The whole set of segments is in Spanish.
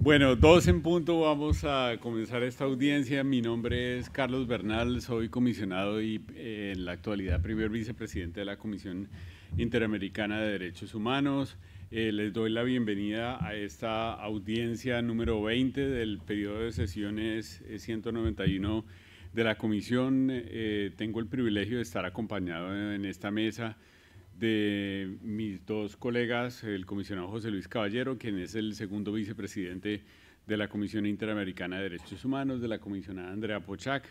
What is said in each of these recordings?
Bueno, dos en punto, vamos a comenzar esta audiencia. Mi nombre es Carlos Bernal, soy comisionado y eh, en la actualidad primer vicepresidente de la Comisión Interamericana de Derechos Humanos. Eh, les doy la bienvenida a esta audiencia número 20 del periodo de sesiones 191 eh, de la Comisión. tengo el privilegio de estar acompañado en esta mesa de mis dos colegas, el comisionado José Luis Caballero, quien es el segundo vicepresidente de la Comisión Interamericana de Derechos Humanos, de la comisionada Andrea Pochac,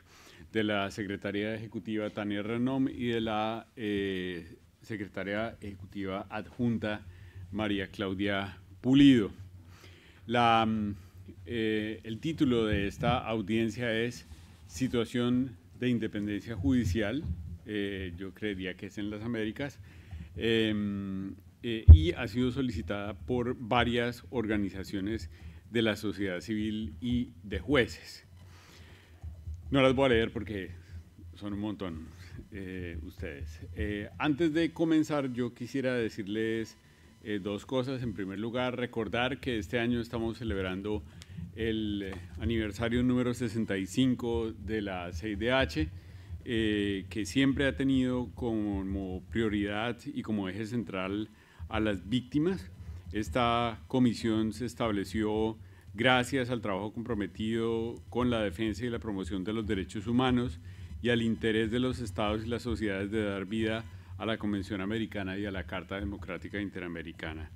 de la secretaria ejecutiva Tania Renom y de la eh, secretaria ejecutiva adjunta María Claudia Pulido. La, eh, el título de esta audiencia es Situación de Independencia Judicial, eh, yo creería que es en las Américas, Em, eh, y ha sido solicitada por varias organizaciones de la sociedad civil y de jueces. No las voy a leer porque son un montón eh, ustedes. Eh, antes de comenzar, yo quisiera decirles dos cosas. En primer lugar, recordar que este año estamos celebrando el aniversario número 65 de la CIDH eh, que siempre ha tenido como prioridad y como eje central a las víctimas. Esta comisión se estableció gracias al trabajo comprometido con la defensa y la promoción de los derechos humanos y al interés de los estados y las sociedades de dar vida a la Convención Americana y a la Carta Democrática Interamericana.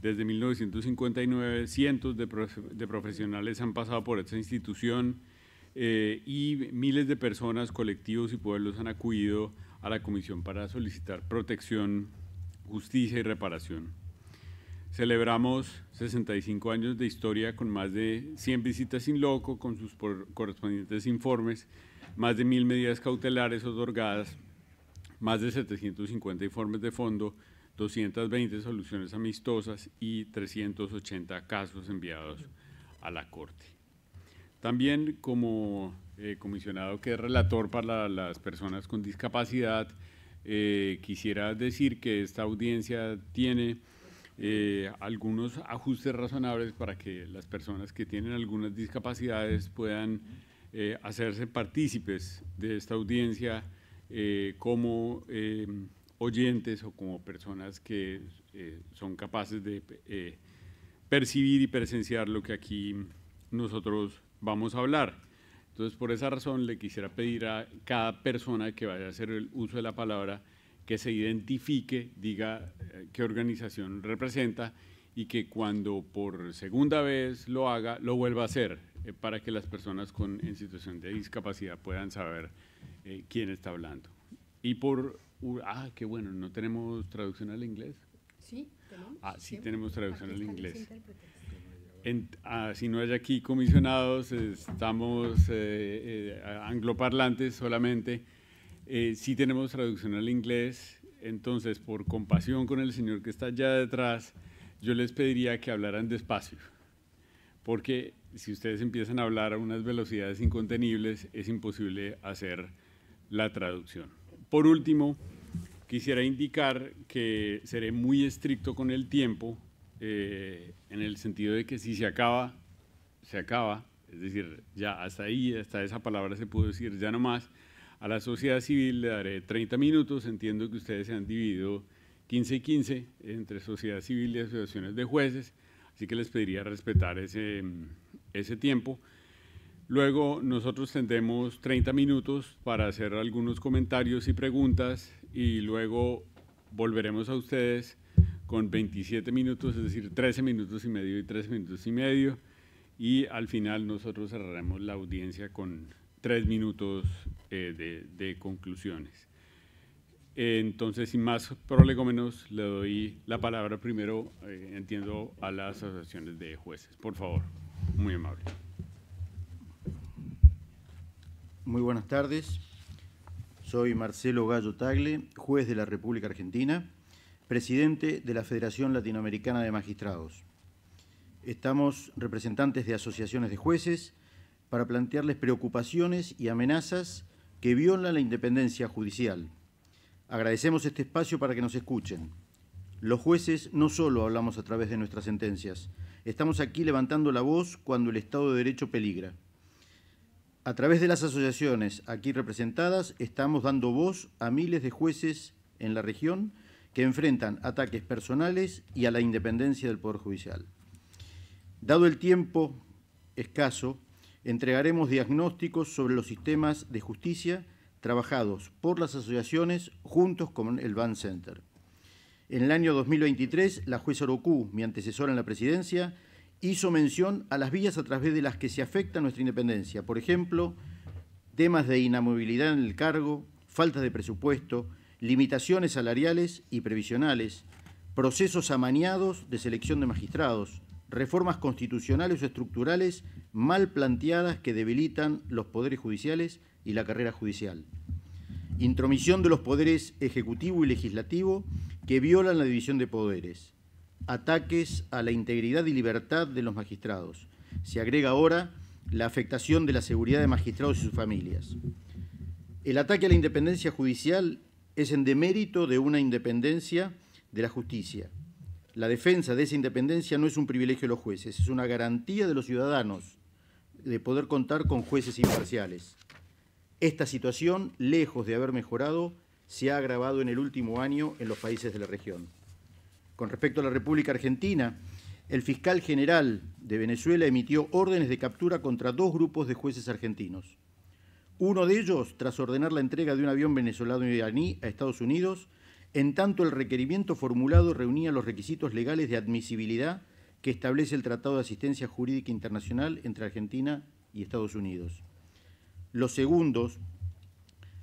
Desde 1959, cientos de profesionales han pasado por esta institución eh, y miles de personas, colectivos y pueblos han acudido a la comisión para solicitar protección, justicia y reparación. Celebramos 65 años de historia con más de 100 visitas sin loco, con sus correspondientes informes, más de mil medidas cautelares otorgadas, más de 750 informes de fondo, 220 soluciones amistosas y 380 casos enviados a la Corte. También como eh, comisionado que es relator para las personas con discapacidad, eh, quisiera decir que esta audiencia tiene eh, algunos ajustes razonables para que las personas que tienen algunas discapacidades puedan hacerse partícipes de esta audiencia como oyentes o como personas que son capaces de percibir y presenciar lo que aquí nosotros vamos a hablar. Entonces, por esa razón, le quisiera pedir a cada persona que vaya a hacer el uso de la palabra que se identifique, diga eh, qué organización representa y que cuando por segunda vez lo haga, lo vuelva a hacer eh, para que las personas con, en situación de discapacidad puedan saber eh, quién está hablando. Y por... Uh, ah, qué bueno, ¿no tenemos traducción al inglés? Sí, tenemos. Ah, sí. tenemos traducción al inglés. Ah, si no hay aquí comisionados, estamos eh, eh, angloparlantes solamente, Si eh, sí tenemos traducción al inglés, entonces por compasión con el señor que está allá detrás, yo les pediría que hablaran despacio, porque si ustedes empiezan a hablar a unas velocidades incontenibles, es imposible hacer la traducción. Por último, quisiera indicar que seré muy estricto con el tiempo, eh, en el sentido de que si se acaba, se acaba, es decir, ya hasta ahí, hasta esa palabra se pudo decir, ya no más. A la sociedad civil le daré 30 minutos, entiendo que ustedes se han dividido 15 y 15 entre sociedad civil y asociaciones de jueces, así que les pediría respetar ese, ese tiempo. Luego nosotros tendremos 30 minutos para hacer algunos comentarios y preguntas y luego volveremos a ustedes con 27 minutos, es decir, 13 minutos y medio y 13 minutos y medio. Y al final nosotros cerraremos la audiencia con 3 minutos eh, de, conclusiones. Entonces, sin más prolegómenos, le doy la palabra primero, eh, entiendo, a las asociaciones de jueces. Por favor, muy amable. Muy buenas tardes. Soy Marcelo Gallo Tagle, juez de la República Argentina presidente de la Federación Latinoamericana de Magistrados. Estamos representantes de asociaciones de jueces para plantearles preocupaciones y amenazas que violan la independencia judicial. Agradecemos este espacio para que nos escuchen. Los jueces no solo hablamos a través de nuestras sentencias, estamos aquí levantando la voz cuando el Estado de Derecho peligra. A través de las asociaciones aquí representadas, estamos dando voz a miles de jueces en la región que enfrentan ataques personales y a la independencia del Poder Judicial. Dado el tiempo escaso, entregaremos diagnósticos sobre los sistemas de justicia trabajados por las asociaciones juntos con el Ban Center. En el año 2023, la jueza Orocú, mi antecesora en la presidencia, hizo mención a las vías a través de las que se afecta nuestra independencia. Por ejemplo, temas de inamovilidad en el cargo, falta de presupuesto, limitaciones salariales y previsionales, procesos amañados de selección de magistrados, reformas constitucionales o estructurales mal planteadas que debilitan los poderes judiciales y la carrera judicial. Intromisión de los poderes ejecutivo y legislativo que violan la división de poderes. Ataques a la integridad y libertad de los magistrados. Se agrega ahora la afectación de la seguridad de magistrados y sus familias. El ataque a la independencia judicial es en demérito de una independencia de la justicia. La defensa de esa independencia no es un privilegio de los jueces, es una garantía de los ciudadanos de poder contar con jueces imparciales. Esta situación, lejos de haber mejorado, se ha agravado en el último año en los países de la región. Con respecto a la República Argentina, el fiscal general de Venezuela emitió órdenes de captura contra dos grupos de jueces argentinos. Uno de ellos, tras ordenar la entrega de un avión venezolano iraní a Estados Unidos, en tanto el requerimiento formulado reunía los requisitos legales de admisibilidad que establece el Tratado de Asistencia Jurídica Internacional entre Argentina y Estados Unidos. Los segundos,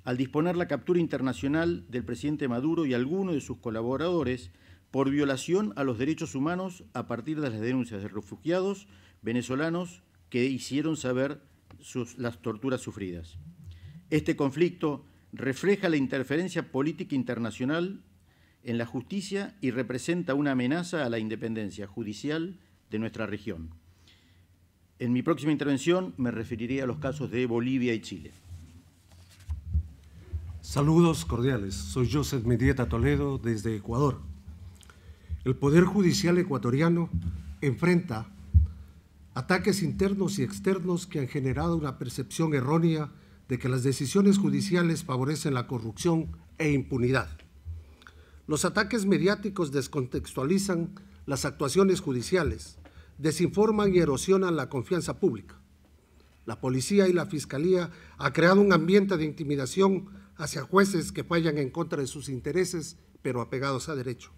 al disponer la captura internacional del presidente Maduro y algunos de sus colaboradores por violación a los derechos humanos a partir de las denuncias de refugiados venezolanos que hicieron saber las torturas sufridas. Este conflicto refleja la interferencia política internacional en la justicia y representa una amenaza a la independencia judicial de nuestra región. En mi próxima intervención me referiré a los casos de Bolivia y Chile. Saludos cordiales. Soy Joseph Medieta Toledo desde Ecuador. El Poder Judicial ecuatoriano enfrenta ataques internos y externos que han generado una percepción errónea de que las decisiones judiciales favorecen la corrupción e impunidad. Los ataques mediáticos descontextualizan las actuaciones judiciales, desinforman y erosionan la confianza pública. La policía y la fiscalía ha creado un ambiente de intimidación hacia jueces que fallan en contra de sus intereses, pero apegados a derecho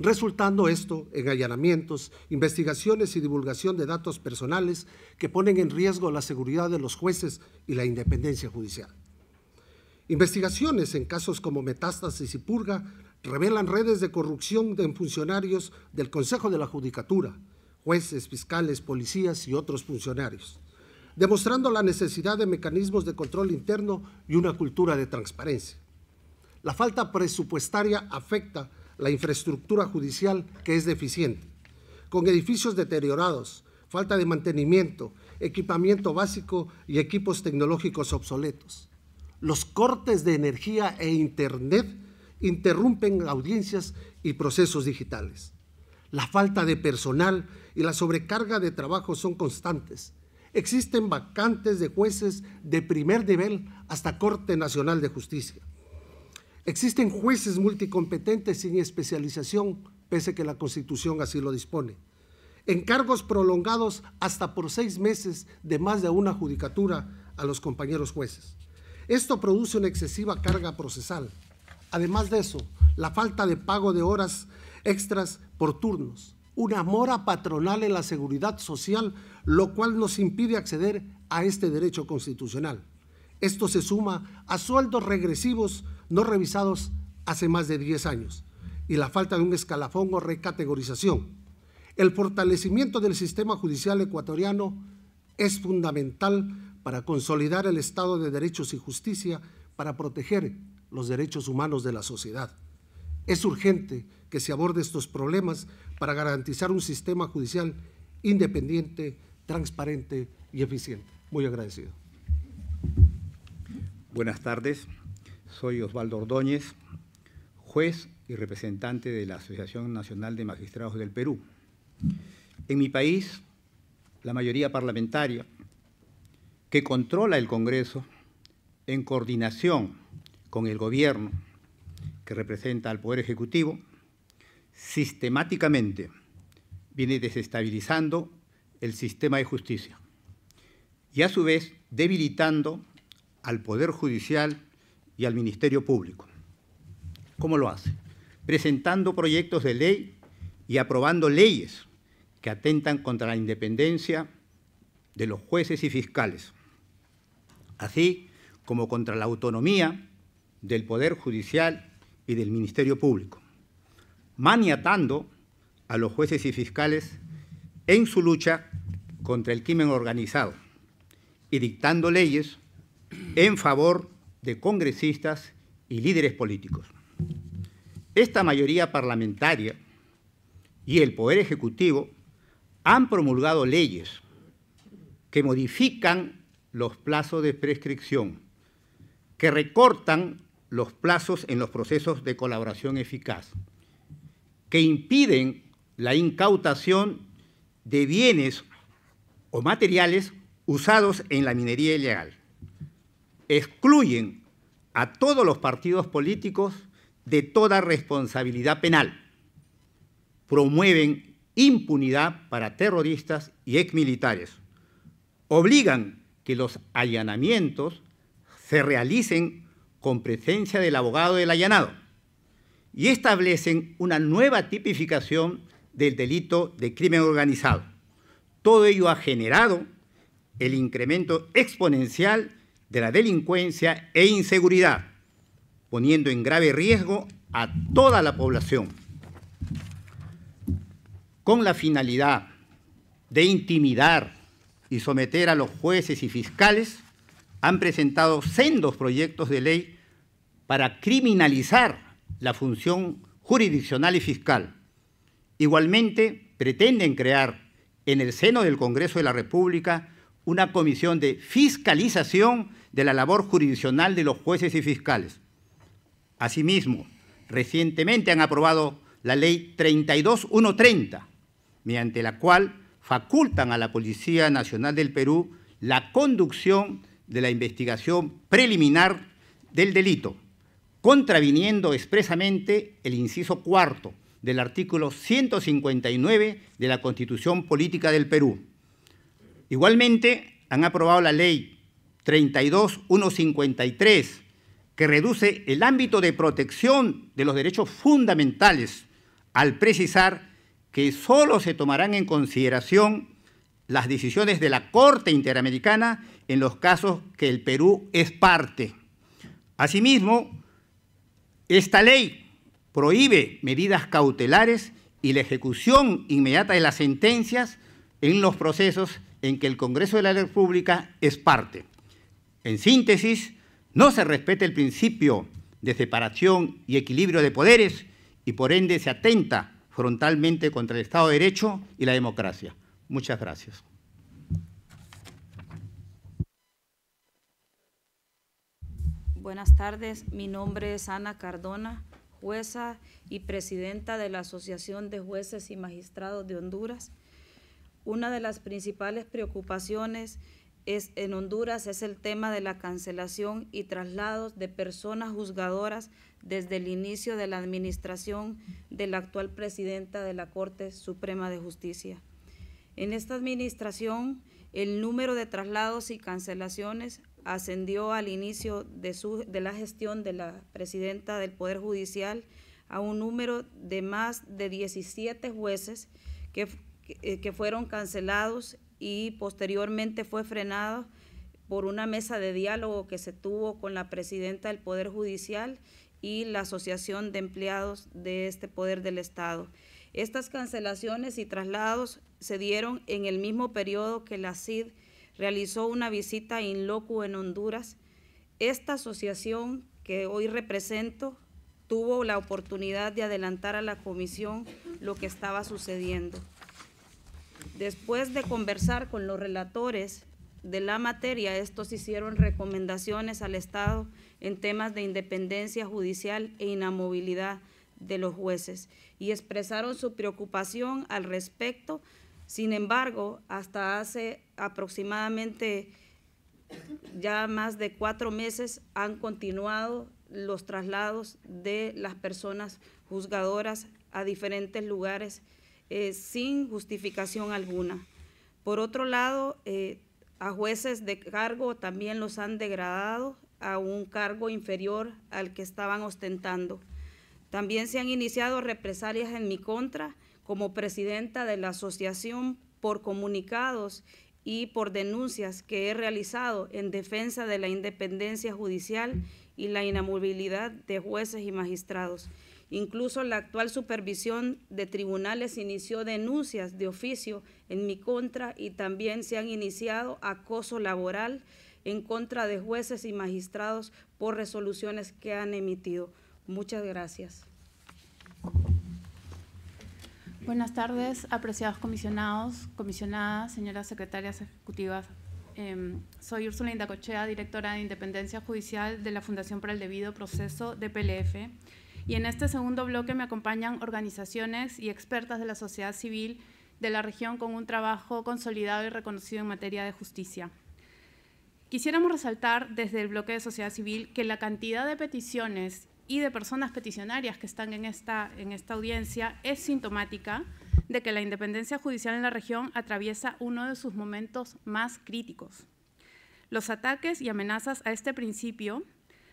resultando esto en allanamientos, investigaciones y divulgación de datos personales que ponen en riesgo la seguridad de los jueces y la independencia judicial. Investigaciones en casos como metástasis y purga revelan redes de corrupción en funcionarios del Consejo de la Judicatura, jueces, fiscales, policías y otros funcionarios, demostrando la necesidad de mecanismos de control interno y una cultura de transparencia. La falta presupuestaria afecta la infraestructura judicial que es deficiente, con edificios deteriorados, falta de mantenimiento, equipamiento básico y equipos tecnológicos obsoletos. Los cortes de energía e Internet interrumpen audiencias y procesos digitales. La falta de personal y la sobrecarga de trabajo son constantes. Existen vacantes de jueces de primer nivel hasta Corte Nacional de Justicia. Existen jueces multicompetentes sin especialización, pese a que la Constitución así lo dispone. Encargos prolongados hasta por seis meses de más de una judicatura a los compañeros jueces. Esto produce una excesiva carga procesal. Además de eso, la falta de pago de horas extras por turnos, una mora patronal en la seguridad social, lo cual nos impide acceder a este derecho constitucional. Esto se suma a sueldos regresivos no revisados hace más de 10 años y la falta de un escalafón o recategorización. El fortalecimiento del sistema judicial ecuatoriano es fundamental para consolidar el Estado de Derechos y Justicia, para proteger los derechos humanos de la sociedad. Es urgente que se aborde estos problemas para garantizar un sistema judicial independiente, transparente y eficiente. Muy agradecido. Buenas tardes. Soy Osvaldo Ordóñez, juez y representante de la Asociación Nacional de Magistrados del Perú. En mi país, la mayoría parlamentaria que controla el Congreso, en coordinación con el gobierno que representa al Poder Ejecutivo, sistemáticamente viene desestabilizando el sistema de justicia y a su vez debilitando al Poder Judicial y al Ministerio Público. ¿Cómo lo hace? Presentando proyectos de ley y aprobando leyes que atentan contra la independencia de los jueces y fiscales, así como contra la autonomía del Poder Judicial y del Ministerio Público, maniatando a los jueces y fiscales en su lucha contra el crimen organizado y dictando leyes en favor de de congresistas y líderes políticos. Esta mayoría parlamentaria y el Poder Ejecutivo han promulgado leyes que modifican los plazos de prescripción, que recortan los plazos en los procesos de colaboración eficaz, que impiden la incautación de bienes o materiales usados en la minería ilegal excluyen a todos los partidos políticos de toda responsabilidad penal. Promueven impunidad para terroristas y exmilitares. Obligan que los allanamientos se realicen con presencia del abogado del allanado y establecen una nueva tipificación del delito de crimen organizado. Todo ello ha generado el incremento exponencial de la delincuencia e inseguridad, poniendo en grave riesgo a toda la población, con la finalidad de intimidar y someter a los jueces y fiscales, han presentado sendos proyectos de ley para criminalizar la función jurisdiccional y fiscal. Igualmente, pretenden crear en el seno del Congreso de la República una comisión de fiscalización de la labor jurisdiccional de los jueces y fiscales. Asimismo, recientemente han aprobado la ley 32130, mediante la cual facultan a la Policía Nacional del Perú la conducción de la investigación preliminar del delito, contraviniendo expresamente el inciso cuarto del artículo 159 de la Constitución Política del Perú Igualmente, han aprobado la ley 32153, que reduce el ámbito de protección de los derechos fundamentales al precisar que solo se tomarán en consideración las decisiones de la Corte Interamericana en los casos que el Perú es parte. Asimismo, esta ley prohíbe medidas cautelares y la ejecución inmediata de las sentencias en los procesos en que el Congreso de la República es parte. En síntesis, no se respeta el principio de separación y equilibrio de poderes y por ende se atenta frontalmente contra el Estado de Derecho y la democracia. Muchas gracias. Buenas tardes, mi nombre es Ana Cardona, jueza y presidenta de la Asociación de Jueces y Magistrados de Honduras. Una de las principales preocupaciones es en Honduras es el tema de la cancelación y traslados de personas juzgadoras desde el inicio de la administración de la actual presidenta de la Corte Suprema de Justicia. En esta administración, el número de traslados y cancelaciones ascendió al inicio de, su, de la gestión de la presidenta del Poder Judicial a un número de más de 17 jueces que eh, que, fueron cancelados y posteriormente fue frenado por una mesa de diálogo que se tuvo con la presidenta del Poder Judicial y la Asociación de Empleados de este Poder del Estado. Estas cancelaciones y traslados se dieron en el mismo periodo que la CID realizó una visita in loco en Honduras. Esta asociación que hoy represento tuvo la oportunidad de adelantar a la comisión lo que estaba sucediendo. Después de conversar con los relatores de la materia, estos hicieron recomendaciones al Estado en temas de independencia judicial e inamovilidad de los jueces y expresaron su preocupación al respecto. Sin embargo, hasta hace aproximadamente ya más de cuatro meses han continuado los traslados de las personas juzgadoras a diferentes lugares eh, sin justificación alguna. Por otro lado, eh, a jueces de cargo también los han degradado a un cargo inferior al que estaban ostentando. También se han iniciado represalias en mi contra como presidenta de la asociación por comunicados y por denuncias que he realizado en defensa de la independencia judicial y la inamovilidad de jueces y magistrados. Incluso la actual supervisión de tribunales inició denuncias de oficio en mi contra y también se han iniciado acoso laboral en contra de jueces y magistrados por resoluciones que han emitido. Muchas gracias. Buenas tardes, apreciados comisionados, comisionadas, señoras secretarias ejecutivas. Em, soy Úrsula Indacochea, directora de Independencia Judicial de la Fundación para el Debido Proceso de PLF. Y en este segundo bloque me acompañan organizaciones y expertas de la sociedad civil de la región con un trabajo consolidado y reconocido en materia de justicia. Quisiéramos resaltar desde el bloque de sociedad civil que la cantidad de peticiones y de personas peticionarias que están en esta, en esta audiencia es sintomática de que la independencia judicial en la región atraviesa uno de sus momentos más críticos. Los ataques y amenazas a este principio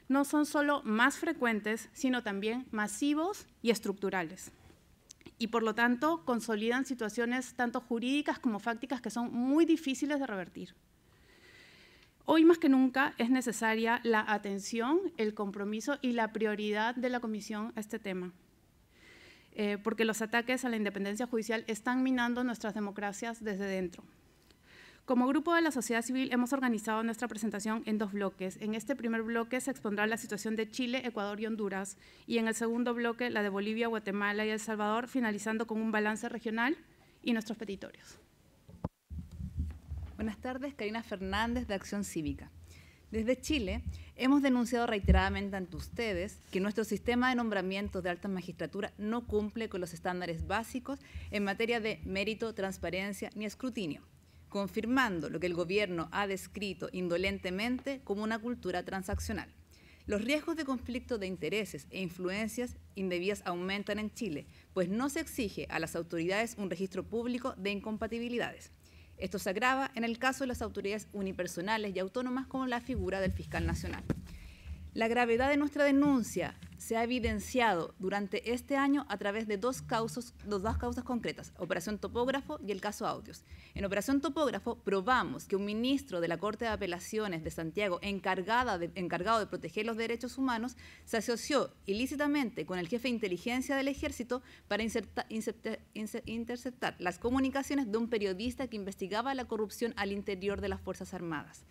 no son solo más frecuentes, sino también masivos y estructurales. Y por lo tanto, consolidan situaciones tanto jurídicas como fácticas que son muy difíciles de revertir. Hoy más que nunca es necesaria la atención, el compromiso y la prioridad de la Comisión a este tema. Eh, porque los ataques a la independencia judicial están minando nuestras democracias desde dentro. Como grupo de la sociedad civil hemos organizado nuestra presentación en dos bloques. En este primer bloque se expondrá la situación de Chile, Ecuador y Honduras, y en el segundo bloque la de Bolivia, Guatemala y El Salvador, finalizando con un balance regional y nuestros petitorios. Buenas tardes, Karina Fernández de Acción Cívica. Desde Chile hemos denunciado reiteradamente ante ustedes que nuestro sistema de nombramientos de alta magistratura no cumple con los estándares básicos en materia de mérito, transparencia ni escrutinio confirmando lo que el gobierno ha descrito indolentemente como una cultura transaccional. Los riesgos de conflicto de intereses e influencias indebidas aumentan en Chile, pues no se exige a las autoridades un registro público de incompatibilidades. Esto se agrava en el caso de las autoridades unipersonales y autónomas como la figura del fiscal nacional. La gravedad de nuestra denuncia se ha evidenciado durante este año a través de dos, dos, causas concretas, Operación Topógrafo y el caso Audios. En Operación Topógrafo probamos que un ministro de la Corte de Apelaciones de Santiago, encargado de proteger los derechos humanos, se asoció ilícitamente con el jefe de inteligencia del ejército para interceptar las comunicaciones de un periodista que investigaba la corrupción al interior de las Fuerzas Armadas.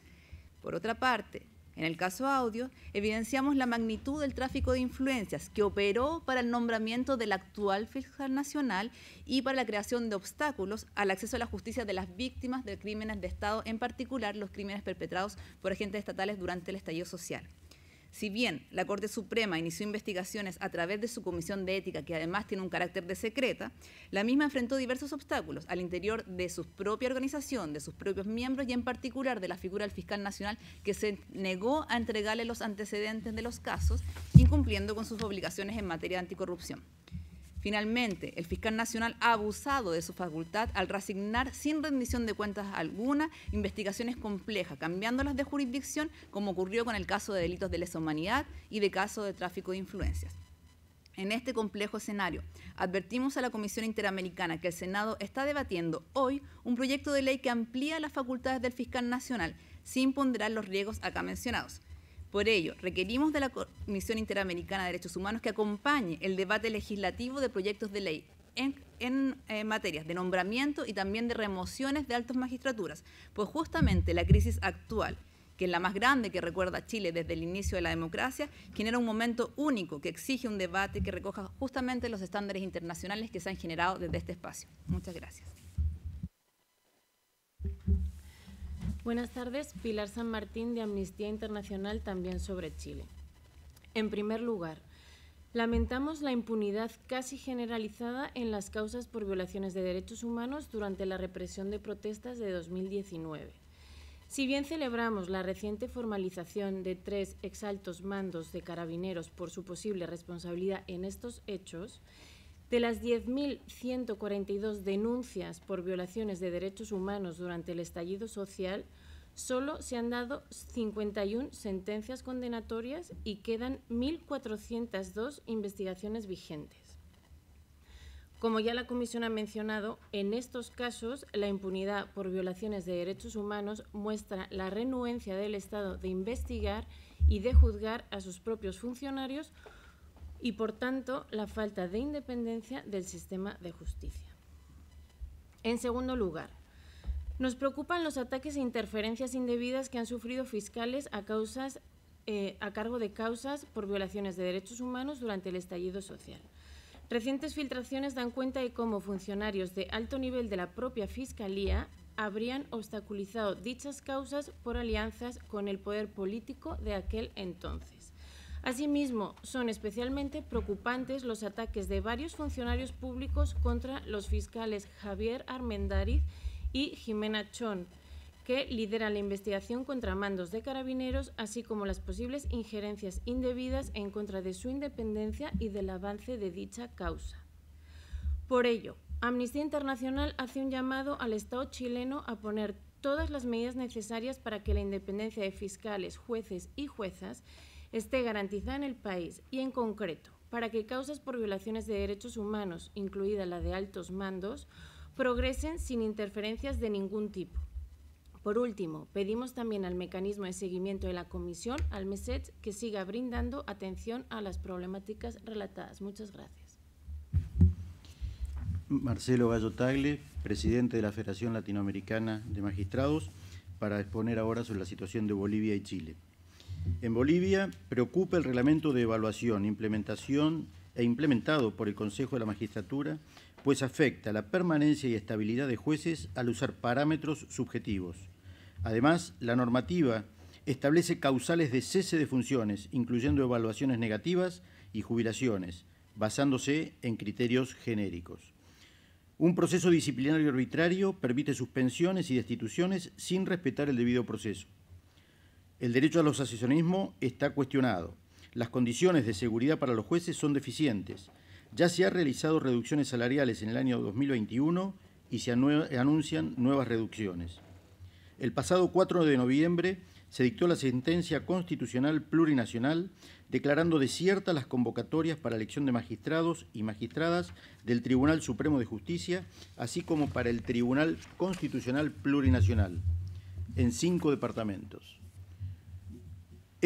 Por otra parte, en el caso audio, evidenciamos la magnitud del tráfico de influencias que operó para el nombramiento del actual fiscal nacional y para la creación de obstáculos al acceso a la justicia de las víctimas de crímenes de Estado, en particular los crímenes perpetrados por agentes estatales durante el estallido social. Si bien la Corte Suprema inició investigaciones a través de su Comisión de Ética, que además tiene un carácter de secreta, la misma enfrentó diversos obstáculos al interior de su propia organización, de sus propios miembros y en particular de la figura del fiscal nacional que se negó a entregarle los antecedentes de los casos, incumpliendo con sus obligaciones en materia de anticorrupción. Finalmente, el fiscal nacional ha abusado de su facultad al resignar sin rendición de cuentas alguna investigaciones complejas, cambiándolas de jurisdicción, como ocurrió con el caso de delitos de lesa humanidad y de caso de tráfico de influencias. En este complejo escenario, advertimos a la Comisión Interamericana que el Senado está debatiendo hoy un proyecto de ley que amplía las facultades del fiscal nacional, sin ponderar los riesgos acá mencionados. Por ello, requerimos de la Comisión Interamericana de Derechos Humanos que acompañe el debate legislativo de proyectos de ley en, materia eh, materias de nombramiento y también de remociones de altas magistraturas, pues justamente la crisis actual que es la más grande que recuerda Chile desde el inicio de la democracia, genera un momento único que exige un debate que recoja justamente los estándares internacionales que se han generado desde este espacio. Muchas gracias. Buenas tardes, Pilar San Martín de Amnistía Internacional también sobre Chile. En primer lugar, lamentamos la impunidad casi generalizada en las causas por violaciones de derechos humanos durante la represión de protestas de 2019. Si bien celebramos la reciente formalización de tres exaltos mandos de carabineros por su posible responsabilidad en estos hechos, de las 10.142 denuncias por violaciones de derechos humanos durante el estallido social, solo se han dado 51 sentencias condenatorias y quedan 1.402 investigaciones vigentes. Como ya la Comisión ha mencionado, en estos casos la impunidad por violaciones de derechos humanos muestra la renuencia del Estado de investigar y de juzgar a sus propios funcionarios y, por tanto, la falta de independencia del sistema de justicia. En segundo lugar, nos preocupan los ataques e interferencias indebidas que han sufrido fiscales a, causas, eh, a cargo de causas por violaciones de derechos humanos durante el estallido social. Recientes filtraciones dan cuenta de cómo funcionarios de alto nivel de la propia Fiscalía habrían obstaculizado dichas causas por alianzas con el poder político de aquel entonces. Asimismo, son especialmente preocupantes los ataques de varios funcionarios públicos contra los fiscales Javier Armendáriz y Jimena Chon, que lideran la investigación contra mandos de carabineros, así como las posibles injerencias indebidas en contra de su independencia y del avance de dicha causa. Por ello, Amnistía Internacional hace un llamado al Estado chileno a poner todas las medidas necesarias para que la independencia de fiscales, jueces y juezas esté garantizada en el país y, en concreto, para que causas por violaciones de derechos humanos, incluida la de altos mandos, progresen sin interferencias de ningún tipo. Por último, pedimos también al mecanismo de seguimiento de la Comisión, al MESET, que siga brindando atención a las problemáticas relatadas. Muchas gracias. Marcelo Gallo Tagle, presidente de la Federación Latinoamericana de Magistrados, para exponer ahora sobre la situación de Bolivia y Chile. En Bolivia preocupa el reglamento de evaluación, implementación e implementado por el Consejo de la Magistratura, pues afecta la permanencia y estabilidad de jueces al usar parámetros subjetivos. Además, la normativa establece causales de cese de funciones, incluyendo evaluaciones negativas y jubilaciones, basándose en criterios genéricos. Un proceso disciplinario arbitrario permite suspensiones y destituciones sin respetar el debido proceso. El derecho a los asociacionismo está cuestionado. Las condiciones de seguridad para los jueces son deficientes. Ya se han realizado reducciones salariales en el año 2021 y se anuncian nuevas reducciones. El pasado 4 de noviembre se dictó la sentencia constitucional plurinacional declarando desiertas las convocatorias para elección de magistrados y magistradas del Tribunal Supremo de Justicia, así como para el Tribunal Constitucional Plurinacional, en cinco departamentos.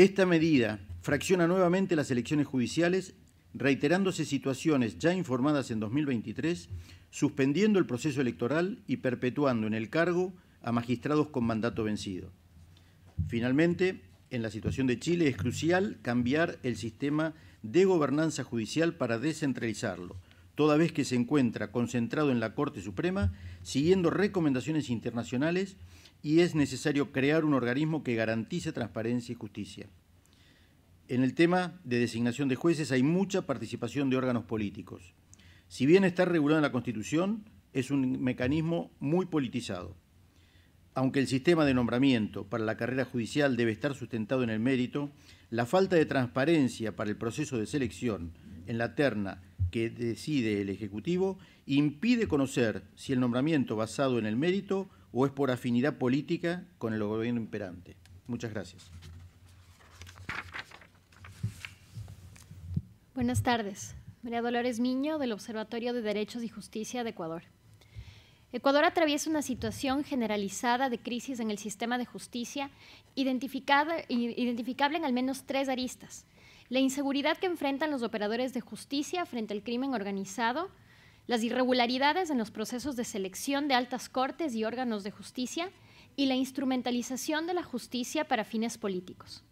Esta medida fracciona nuevamente las elecciones judiciales, reiterándose situaciones ya informadas en 2023, suspendiendo el proceso electoral y perpetuando en el cargo a magistrados con mandato vencido. Finalmente, en la situación de Chile es crucial cambiar el sistema de gobernanza judicial para descentralizarlo, toda vez que se encuentra concentrado en la Corte Suprema, siguiendo recomendaciones internacionales y es necesario crear un organismo que garantice transparencia y justicia. En el tema de designación de jueces hay mucha participación de órganos políticos. Si bien está regulado en la Constitución, es un mecanismo muy politizado. Aunque el sistema de nombramiento para la carrera judicial debe estar sustentado en el mérito, la falta de transparencia para el proceso de selección en la terna que decide el Ejecutivo impide conocer si el nombramiento basado en el mérito o es por afinidad política con el gobierno imperante. Muchas gracias. Buenas tardes. María Dolores Miño, del Observatorio de Derechos y Justicia de Ecuador. Ecuador atraviesa una situación generalizada de crisis en el sistema de justicia, identificable en al menos tres aristas. La inseguridad que enfrentan los operadores de justicia frente al crimen organizado, las irregularidades en los procesos de selección de altas cortes y órganos de justicia y la instrumentalización de la justicia para fines políticos.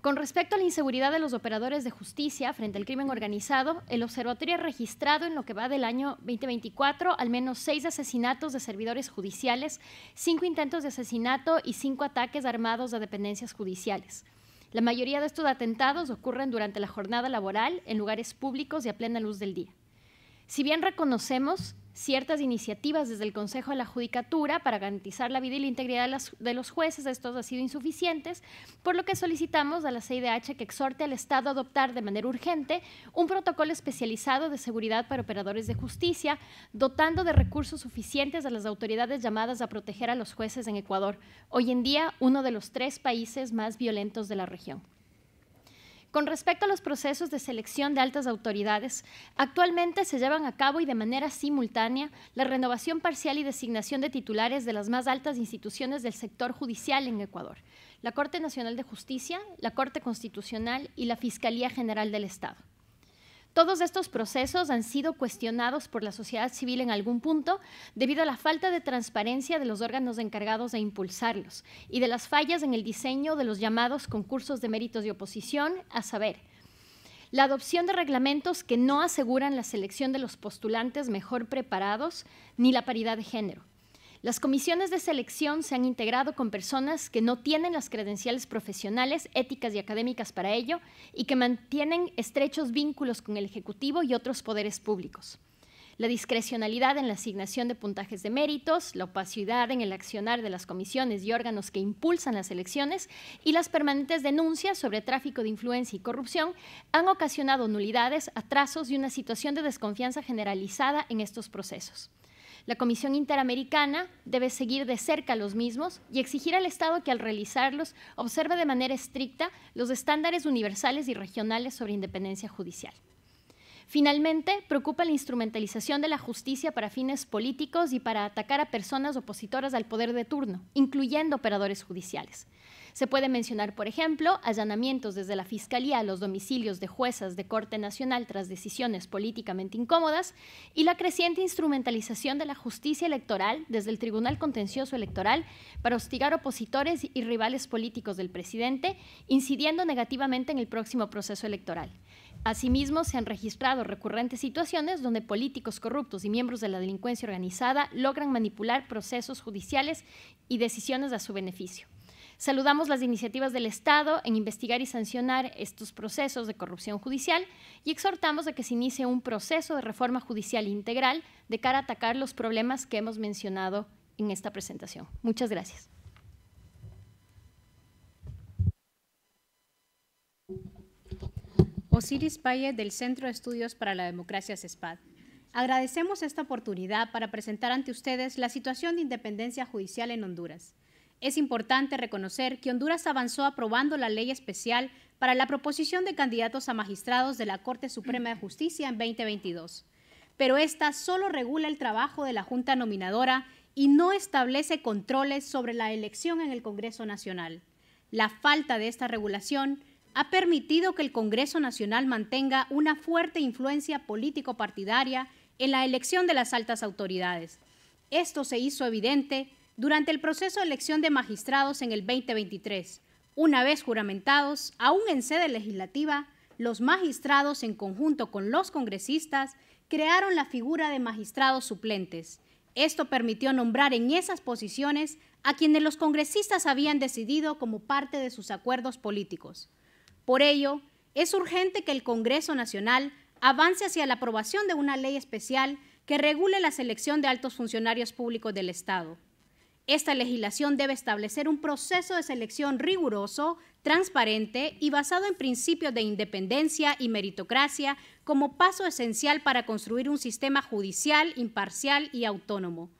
Con respecto a la inseguridad de los operadores de justicia frente al crimen organizado, el observatorio ha registrado en lo que va del año 2024 al menos seis asesinatos de servidores judiciales, cinco intentos de asesinato y cinco ataques armados a dependencias judiciales. La mayoría de estos atentados ocurren durante la jornada laboral en lugares públicos y a plena luz del día. Si bien reconocemos ciertas iniciativas desde el Consejo de la Judicatura para garantizar la vida y la integridad de, los jueces. Estos han sido insuficientes, por lo que solicitamos a la CIDH que exhorte al Estado a adoptar de manera urgente un protocolo especializado de seguridad para operadores de justicia, dotando de recursos suficientes a las autoridades llamadas a proteger a los jueces en Ecuador, hoy en día uno de los tres países más violentos de la región. Con respecto a los procesos de selección de altas autoridades, actualmente se llevan a cabo y de manera simultánea la renovación parcial y designación de titulares de las más altas instituciones del sector judicial en Ecuador, la Corte Nacional de Justicia, la Corte Constitucional y la Fiscalía General del Estado. Todos estos procesos han sido cuestionados por la sociedad civil en algún punto debido a la falta de transparencia de los órganos encargados de impulsarlos y de las fallas en el diseño de los llamados concursos de méritos de oposición, a saber, la adopción de reglamentos que no aseguran la selección de los postulantes mejor preparados ni la paridad de género las comisiones de selección se han integrado con personas que no tienen las credenciales profesionales, éticas y académicas para ello y que mantienen estrechos vínculos con el Ejecutivo y otros poderes públicos. La discrecionalidad en la asignación de puntajes de méritos, la opacidad en el accionar de las comisiones y órganos que impulsan las elecciones y las permanentes denuncias sobre tráfico de influencia y corrupción han ocasionado nulidades, atrasos y una situación de desconfianza generalizada en estos procesos. La Comisión Interamericana debe seguir de cerca los mismos y exigir al Estado que al realizarlos observe de manera estricta los estándares universales y regionales sobre independencia judicial. Finalmente, preocupa la instrumentalización de la justicia para fines políticos y para atacar a personas opositoras al poder de turno, incluyendo operadores judiciales. Se puede mencionar, por ejemplo, allanamientos desde la Fiscalía a los domicilios de juezas de Corte Nacional tras decisiones políticamente incómodas y la creciente instrumentalización de la justicia electoral desde el Tribunal Contencioso Electoral para hostigar opositores y rivales políticos del presidente, incidiendo negativamente en el próximo proceso electoral. Asimismo, se han registrado recurrentes situaciones donde políticos corruptos y miembros de la delincuencia organizada logran manipular procesos judiciales y decisiones a su beneficio. Saludamos las iniciativas del Estado en investigar y sancionar estos procesos de corrupción judicial y exhortamos a que se inicie un proceso de reforma judicial integral de cara a atacar los problemas que hemos mencionado en esta presentación. Muchas gracias. Osiris Paye del Centro de Estudios para la Democracia CESPAD. Agradecemos esta oportunidad para presentar ante ustedes la situación de independencia judicial en Honduras. Es importante reconocer que Honduras avanzó aprobando la ley especial para la proposición de candidatos a magistrados de la Corte Suprema de Justicia en 2022, pero esta solo regula el trabajo de la Junta Nominadora y no establece controles sobre la elección en el Congreso Nacional. La falta de esta regulación ha permitido que el Congreso Nacional mantenga una fuerte influencia político-partidaria en la elección de las altas autoridades. Esto se hizo evidente durante el proceso de elección de magistrados en el 2023. Una vez juramentados, aún en sede legislativa, los magistrados en conjunto con los congresistas crearon la figura de magistrados suplentes. Esto permitió nombrar en esas posiciones a quienes los congresistas habían decidido como parte de sus acuerdos políticos. Por ello, es urgente que el Congreso Nacional avance hacia la aprobación de una ley especial que regule la selección de altos funcionarios públicos del Estado. Esta legislación debe establecer un proceso de selección riguroso, transparente y basado en principios de independencia y meritocracia como paso esencial para construir un sistema judicial, imparcial y autónomo.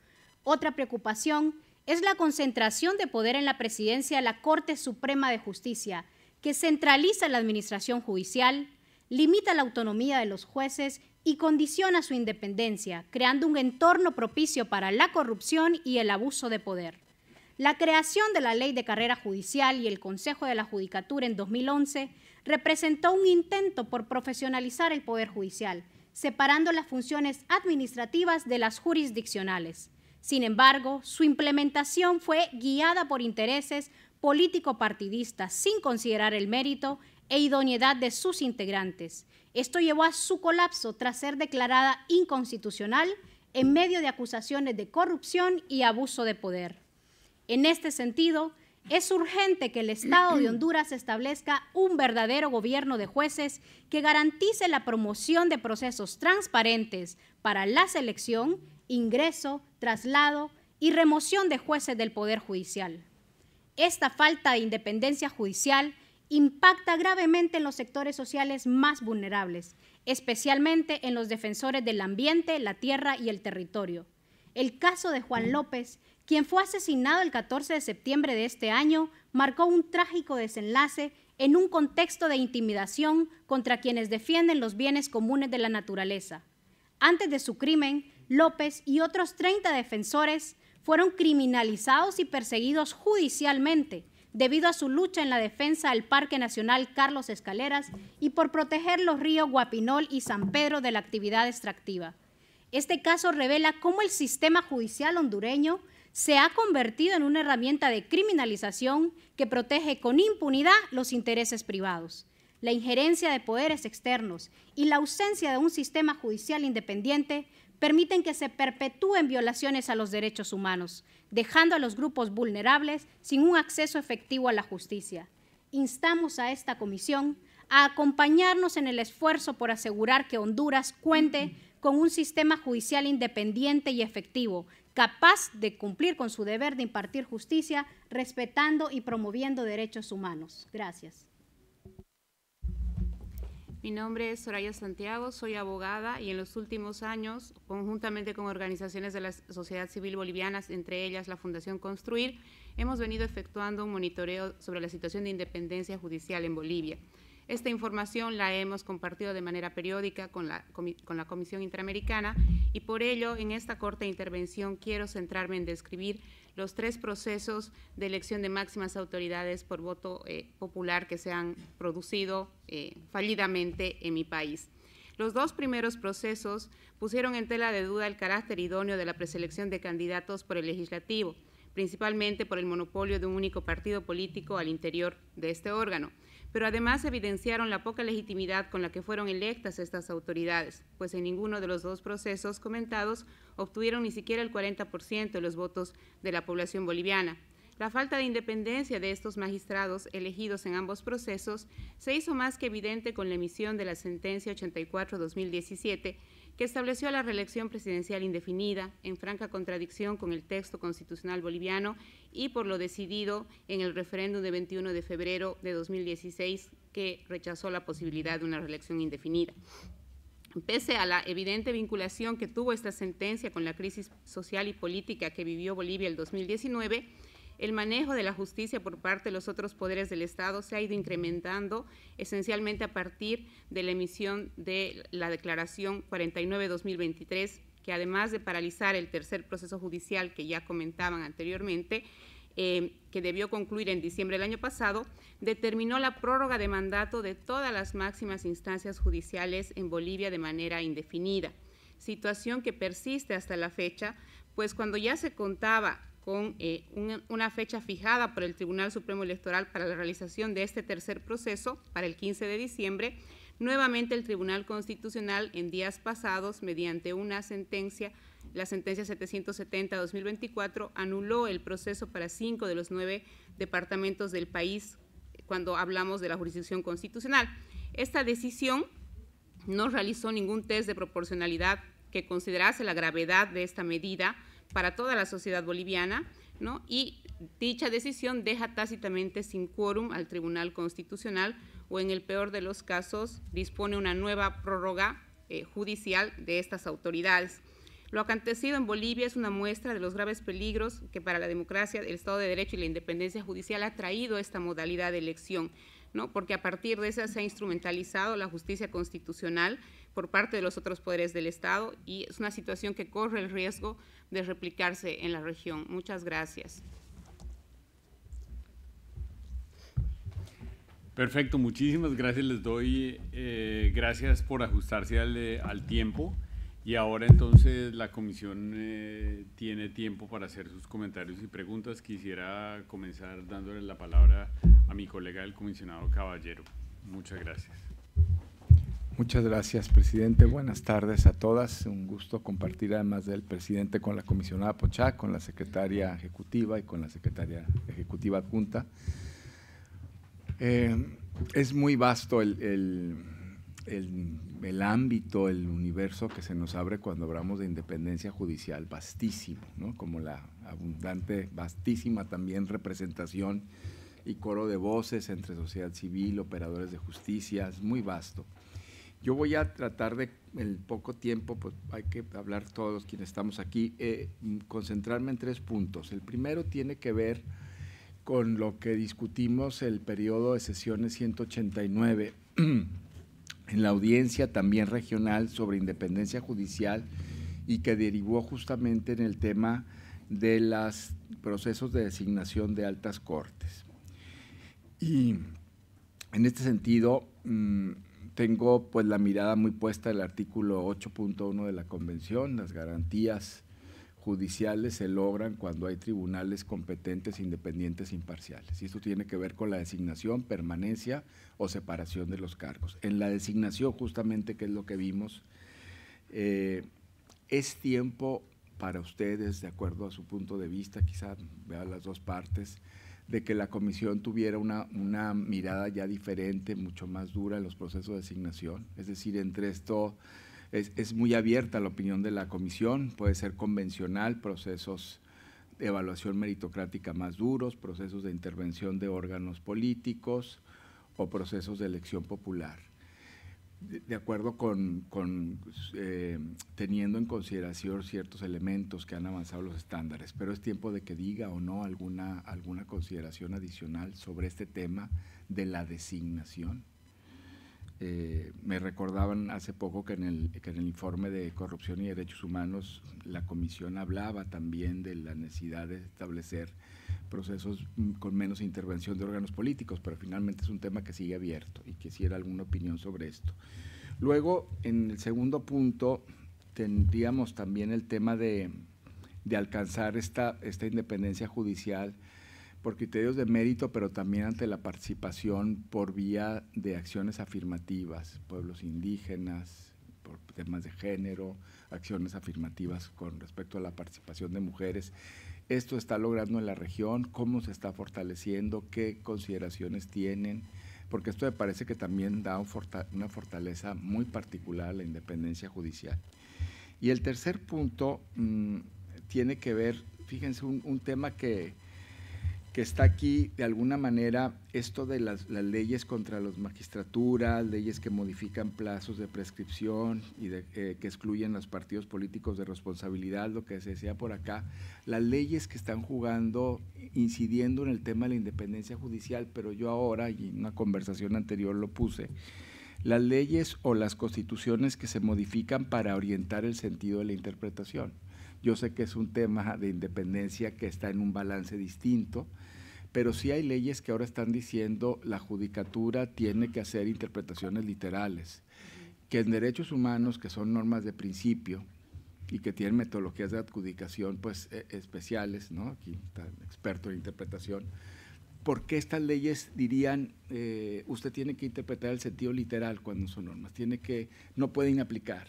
Otra preocupación es la concentración de poder en la presidencia de la Corte Suprema de Justicia, que centraliza la administración judicial, limita la autonomía de los jueces y condiciona su independencia, creando un entorno propicio para la corrupción y el abuso de poder. La creación de la Ley de Carrera Judicial y el Consejo de la Judicatura en 2011 representó un intento por profesionalizar el Poder Judicial, separando las funciones administrativas de las jurisdiccionales. Sin embargo, su implementación fue guiada por intereses político-partidistas sin considerar el mérito e idoneidad de sus integrantes, esto llevó a su colapso tras ser declarada inconstitucional en medio de acusaciones de corrupción y abuso de poder. En este sentido, es urgente que el Estado de Honduras establezca un verdadero gobierno de jueces que garantice la promoción de procesos transparentes para la selección, ingreso, traslado y remoción de jueces del Poder Judicial. Esta falta de independencia judicial impacta gravemente en los sectores sociales más vulnerables, especialmente en los defensores del ambiente, la tierra y el territorio. El caso de Juan López, quien fue asesinado el 14 de septiembre de este año, marcó un trágico desenlace en un contexto de intimidación contra quienes defienden los bienes comunes de la naturaleza. Antes de su crimen, López y otros 30 defensores fueron criminalizados y perseguidos judicialmente, debido a su lucha en la defensa del Parque Nacional Carlos Escaleras y por proteger los ríos Guapinol y San Pedro de la actividad extractiva. Este caso revela cómo el sistema judicial hondureño se ha convertido en una herramienta de criminalización que protege con impunidad los intereses privados. La injerencia de poderes externos y la ausencia de un sistema judicial independiente permiten que se perpetúen violaciones a los derechos humanos, dejando a los grupos vulnerables sin un acceso efectivo a la justicia. Instamos a esta comisión a acompañarnos en el esfuerzo por asegurar que Honduras cuente con un sistema judicial independiente y efectivo, capaz de cumplir con su deber de impartir justicia, respetando y promoviendo derechos humanos. Gracias. Mi nombre es Soraya Santiago, soy abogada y en los últimos años, conjuntamente con organizaciones de la sociedad civil bolivianas, entre ellas la Fundación Construir, hemos venido efectuando un monitoreo sobre la situación de independencia judicial en Bolivia. Esta información la hemos compartido de manera periódica con la, Comisión Interamericana y por ello en esta corta intervención quiero centrarme en describir los tres procesos de elección de máximas autoridades por voto eh, popular que se han producido eh, fallidamente en mi país. Los dos primeros procesos pusieron en tela de duda el carácter idóneo de la preselección de candidatos por el legislativo, principalmente por el monopolio de un único partido político al interior de este órgano pero además evidenciaron la poca legitimidad con la que fueron electas estas autoridades, pues en ninguno de los dos procesos comentados obtuvieron ni siquiera el 40% de los votos de la población boliviana. La falta de independencia de estos magistrados elegidos en ambos procesos se hizo más que evidente con la emisión de la sentencia 84-2017, que estableció la reelección presidencial indefinida, en franca contradicción con el texto constitucional boliviano y por lo decidido en el referéndum de 21 de febrero de 2016, que rechazó la posibilidad de una reelección indefinida. Pese a la evidente vinculación que tuvo esta sentencia con la crisis social y política que vivió Bolivia el 2019, el manejo de la justicia por parte de los otros poderes del Estado se ha ido incrementando esencialmente a partir de la emisión de la Declaración 49-2023, que además de paralizar el tercer proceso judicial que ya comentaban anteriormente, eh, que debió concluir en diciembre del año pasado, determinó la prórroga de mandato de todas las máximas instancias judiciales en Bolivia de manera indefinida, situación que persiste hasta la fecha, pues cuando ya se contaba con eh, una, una fecha fijada por el Tribunal Supremo Electoral para la realización de este tercer proceso para el 15 de diciembre, Nuevamente el Tribunal Constitucional en días pasados, mediante una sentencia, la sentencia 770-2024, anuló el proceso para cinco de los nueve departamentos del país cuando hablamos de la jurisdicción constitucional. Esta decisión no realizó ningún test de proporcionalidad que considerase la gravedad de esta medida, para toda la sociedad boliviana, ¿no? Y dicha decisión deja tácitamente sin quórum al Tribunal Constitucional o en el peor de los casos dispone una nueva prórroga eh, judicial de estas autoridades. Lo acontecido en Bolivia es una muestra de los graves peligros que para la democracia, el Estado de Derecho y la independencia judicial ha traído esta modalidad de elección, ¿no? porque a partir de esa se ha instrumentalizado la justicia constitucional por parte de los otros poderes del Estado y es una situación que corre el riesgo de replicarse en la región. Muchas gracias. Perfecto, muchísimas gracias. Les doy eh, gracias por ajustarse eh, al, tiempo. Y ahora entonces la comisión eh, tiene tiempo para hacer sus comentarios y preguntas. Quisiera comenzar dándole la palabra a mi colega el comisionado Caballero. Muchas gracias. Muchas gracias, presidente. Buenas tardes a todas. Un gusto compartir además del presidente con la comisionada Pochá, con la secretaria ejecutiva y con la secretaria ejecutiva adjunta. Eh, es muy vasto el, ámbito, el universo que se nos abre cuando hablamos de independencia judicial, vastísimo, ¿no? como la abundante, vastísima también representación y coro de voces entre sociedad civil, operadores de justicia, es muy vasto. Yo voy a tratar de, en poco tiempo, pues hay que hablar todos quienes estamos aquí, eh, concentrarme en tres puntos. El primero tiene que ver con lo que discutimos el periodo de sesiones 189 en la audiencia también regional sobre independencia judicial y que derivó justamente en el tema de los procesos de designación de altas cortes. Y en este sentido, mm, tengo pues la mirada muy puesta el artículo 8.1 de la Convención, las garantías judiciales se logran cuando hay tribunales competentes, independientes, e imparciales. Y esto tiene que ver con la designación, permanencia o separación de los cargos. En la designación, justamente, que es lo que vimos, eh, es tiempo para ustedes, de acuerdo a su punto de vista, quizá vean las dos partes, de que la comisión tuviera una, mirada ya diferente, mucho más dura en los procesos de asignación. Es decir, entre esto es muy abierta la opinión de la comisión, puede ser convencional, procesos de evaluación meritocrática más duros, procesos de intervención de órganos políticos o procesos de elección popular de acuerdo con, con eh, teniendo en consideración ciertos elementos que han avanzado los estándares, pero es tiempo de que diga o no alguna, alguna consideración adicional sobre este tema de la designación. Eh, me recordaban hace poco que en, el, que en el informe de corrupción y derechos humanos la comisión hablaba también de la necesidad de establecer procesos mm, con menos intervención de órganos políticos, pero finalmente es un tema que sigue abierto y quisiera alguna opinión sobre esto. Luego, en el segundo punto, tendríamos también el tema de, alcanzar esta, esta independencia judicial por criterios de mérito, pero también ante la participación por vía de acciones afirmativas, pueblos indígenas, por temas de género, acciones afirmativas con respecto a la participación de mujeres. Esto está logrando en la región, cómo se está fortaleciendo, qué consideraciones tienen, porque esto me parece que también da una fortaleza muy particular a la independencia judicial. Y el tercer punto mm, tiene que ver, fíjense, un tema que, que está aquí de alguna manera esto de las, leyes contra las magistraturas, leyes que modifican plazos de prescripción y eh, que excluyen los partidos políticos de responsabilidad, lo que se decía por acá, las leyes que están jugando, incidiendo en el tema de la independencia judicial, pero yo ahora, y en una conversación anterior lo puse, las leyes o las constituciones que se modifican para orientar el sentido de la interpretación. Yo sé que es un tema de independencia que está en un balance distinto, pero sí hay leyes que ahora están diciendo la judicatura tiene que hacer interpretaciones literales, que en derechos humanos, que son normas de principio y que tienen metodologías de adjudicación pues e, especiales, ¿no? Aquí está experto en interpretación. ¿Por qué estas leyes dirían eh, usted tiene que interpretar el sentido literal cuando son normas? Tiene que, no pueden aplicar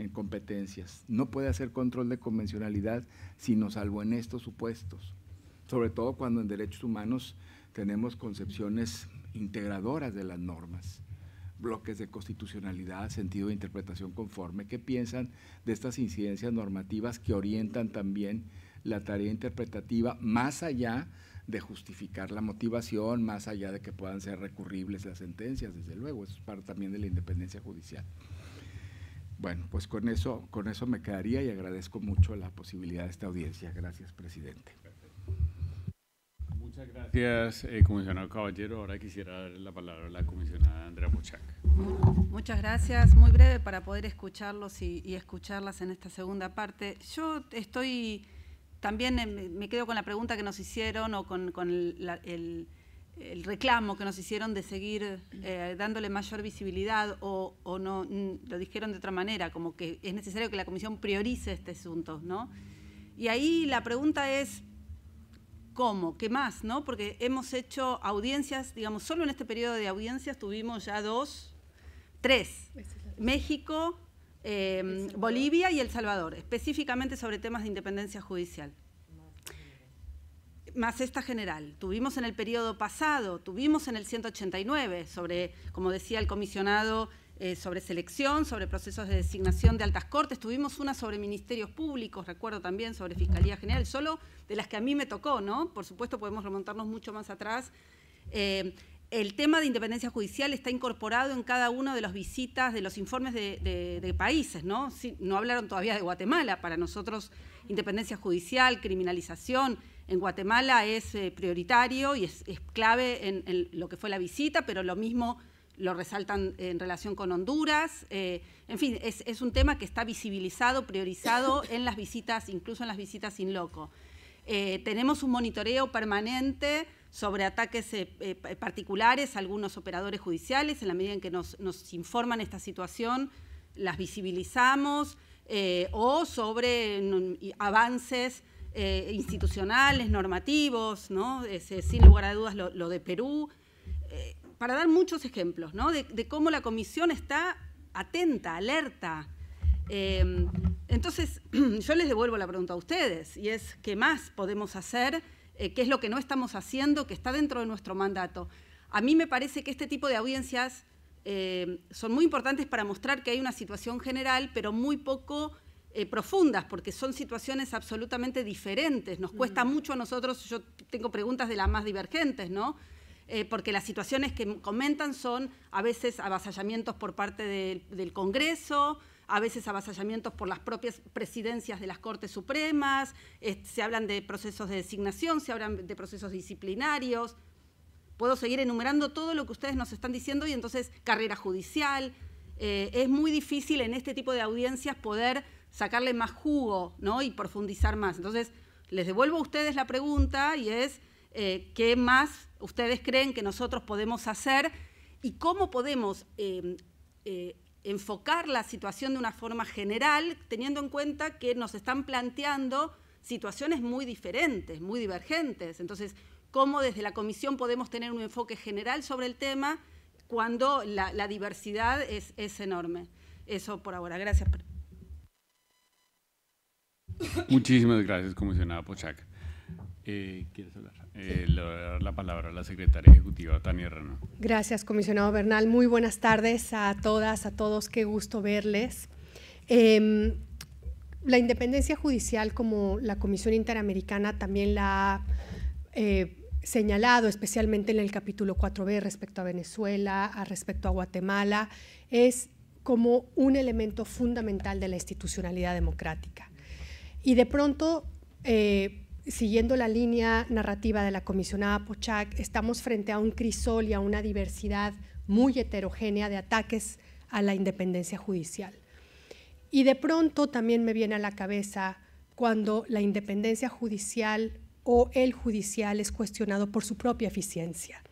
en competencias. No puede hacer control de convencionalidad sino salvo en estos supuestos, sobre todo cuando en derechos humanos tenemos concepciones integradoras de las normas, bloques de constitucionalidad, sentido de interpretación conforme. ¿Qué piensan de estas incidencias normativas que orientan también la tarea interpretativa más allá de justificar la motivación, más allá de que puedan ser recurribles las sentencias, desde luego, eso es parte también de la independencia judicial? Bueno, pues con eso, con eso me quedaría y agradezco mucho la posibilidad de esta audiencia. Gracias, presidente. Muchas gracias, eh, comisionado Caballero. Ahora quisiera dar la palabra a la comisionada Andrea Bochac. Muchas gracias. Muy breve para poder escucharlos y, escucharlas en esta segunda parte. Yo estoy también, eh, me quedo con la pregunta que nos hicieron o con, con el el reclamo que nos hicieron de seguir eh, dándole mayor visibilidad o, no lo dijeron de otra manera, como que es necesario que la comisión priorice este asunto, ¿no? Y ahí la pregunta es ¿cómo? ¿Qué más? ¿no? Porque hemos hecho audiencias, digamos, solo en este periodo de audiencias tuvimos ya dos, tres, México, eh, Bolivia y El Salvador, específicamente sobre temas de independencia judicial más esta general. Tuvimos en el periodo pasado, tuvimos en el 189 sobre, como decía el comisionado, eh, sobre selección, sobre procesos de designación de altas cortes, tuvimos una sobre ministerios públicos, recuerdo también sobre Fiscalía General, solo de las que a mí me tocó, ¿no? Por supuesto podemos remontarnos mucho más atrás. Eh, el tema de independencia judicial está incorporado en cada uno de las visitas, de los informes de, países, ¿no? no hablaron todavía de Guatemala, para nosotros independencia judicial, criminalización, en Guatemala es eh, prioritario y es, clave en, lo que fue la visita, pero lo mismo lo resaltan eh, en relación con Honduras. Eh, en fin, es, un tema que está visibilizado, priorizado en las visitas, incluso en las visitas sin loco. tenemos un monitoreo permanente sobre ataques particulares a algunos operadores judiciales. En la medida en que nos, nos informan esta situación, las visibilizamos o sobre avances eh, institucionales, normativos, sin lugar a dudas lo, de Perú, eh, para dar muchos ejemplos de, cómo la comisión está atenta, alerta. Eh, entonces, yo les devuelvo la pregunta a ustedes, y es, ¿qué más podemos hacer? ¿Qué es lo que no estamos haciendo, que está dentro de nuestro mandato? A mí me parece que este tipo de audiencias son muy importantes para mostrar que hay una situación general, pero muy poco eh, profundas, porque son situaciones absolutamente diferentes. Nos cuesta mm. mucho a nosotros, yo tengo preguntas de las más divergentes, ¿no? Eh, porque las situaciones que comentan son a veces avasallamientos por parte del Congreso, a veces avasallamientos por las propias presidencias de las Cortes Supremas, se hablan de procesos de designación, se hablan de procesos disciplinarios. Puedo seguir enumerando todo lo que ustedes nos están diciendo y entonces carrera judicial. Eh, es muy difícil en este tipo de audiencias poder sacarle más jugo ¿no? y profundizar más. Entonces, les devuelvo a ustedes la pregunta y es, eh, ¿qué más ustedes creen que nosotros podemos hacer y cómo podemos em, eh, enfocar la situación de una forma general, teniendo en cuenta que nos están planteando situaciones muy diferentes, muy divergentes? Entonces, ¿cómo desde la comisión podemos tener un enfoque general sobre el tema cuando la, diversidad es, es enorme? Eso por ahora. Gracias. Muchísimas gracias, comisionada Pochak. Eh, eh, le voy a dar la palabra a la secretaria ejecutiva, Tania Rano. Gracias, comisionado Bernal. Muy buenas tardes a todas, a todos. Qué gusto verles. Em, la independencia judicial, como la Comisión Interamericana también la ha eh, señalado, especialmente en el capítulo 4B respecto a Venezuela, a respecto a Guatemala, es como un elemento fundamental de la institucionalidad democrática. Y de pronto, eh, siguiendo la línea narrativa de la comisionada Pochak, estamos frente a un crisol y a una diversidad muy heterogénea de ataques a la independencia judicial. Y de pronto también me viene a la cabeza cuando la independencia judicial o el judicial es cuestionado por su propia eficiencia.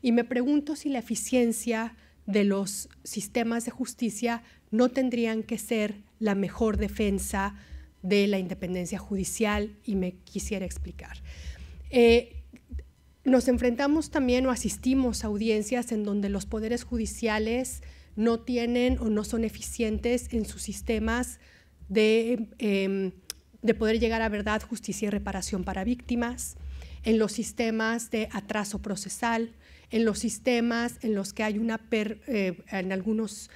Y me pregunto si la eficiencia de los sistemas de justicia no tendrían que ser la mejor defensa de la independencia judicial y me quisiera explicar. Eh, nos enfrentamos también o asistimos a audiencias en donde los poderes judiciales no tienen o no son eficientes en sus sistemas em, de, poder llegar a verdad, justicia y reparación para víctimas, en los sistemas de atraso procesal, en los sistemas en los que hay una, per, eh, en algunos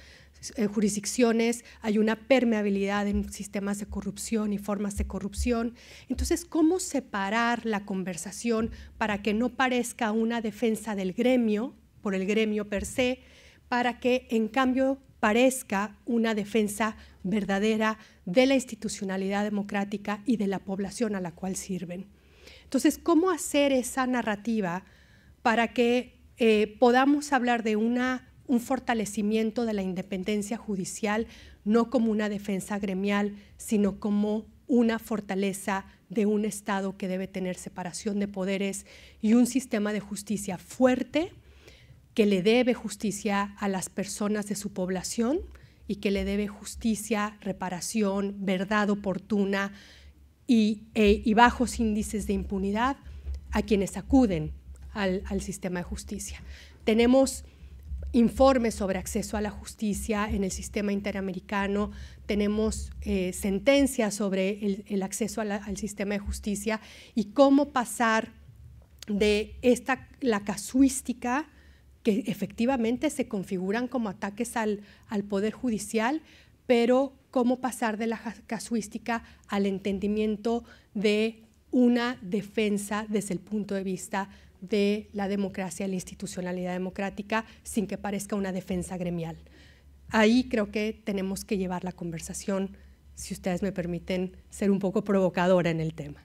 eh, jurisdicciones, hay una permeabilidad en sistemas de corrupción y formas de corrupción. Entonces, ¿cómo separar la conversación para que no parezca una defensa del gremio, por el gremio per se, para que en cambio parezca una defensa verdadera de la institucionalidad democrática y de la población a la cual sirven? Entonces, ¿cómo hacer esa narrativa para que eh, podamos hablar de una un fortalecimiento de la independencia judicial, no como una defensa gremial, sino como una fortaleza de un Estado que debe tener separación de poderes y un sistema de justicia fuerte que le debe justicia a las personas de su población y que le debe justicia, reparación, verdad oportuna y, e, bajos índices de impunidad a quienes acuden al, al sistema de justicia. Tenemos informes sobre acceso a la justicia en el sistema interamericano, tenemos eh, sentencias sobre el, acceso al sistema de justicia y cómo pasar de esta, la casuística, que efectivamente se configuran como ataques al, al Poder Judicial, pero cómo pasar de la casuística al entendimiento de una defensa desde el punto de vista de la democracia, la institucionalidad democrática, sin que parezca una defensa gremial. Ahí creo que tenemos que llevar la conversación, si ustedes me permiten ser un poco provocadora en el tema.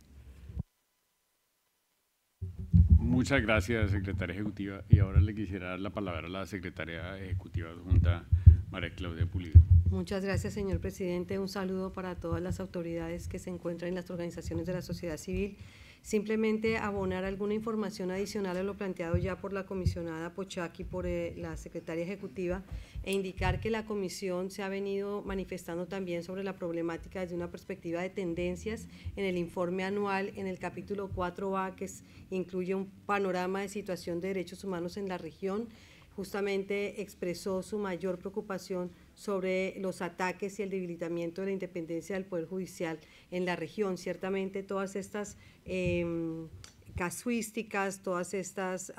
Muchas gracias, secretaria ejecutiva. Y ahora le quisiera dar la palabra a la secretaria ejecutiva adjunta, María Claudia Pulido. Muchas gracias, señor presidente. Un saludo para todas las autoridades que se encuentran en las organizaciones de la sociedad civil simplemente abonar alguna información adicional a lo planteado ya por la comisionada Pochaki, por eh, la secretaria ejecutiva, e indicar que la comisión se ha venido manifestando también sobre la problemática desde una perspectiva de tendencias en el informe anual, en el capítulo 4A, que incluye un panorama de situación de derechos humanos en la región, justamente expresó su mayor preocupación sobre los ataques y el debilitamiento de la independencia del Poder Judicial en la región. Ciertamente todas estas em, casuísticas, todas estas...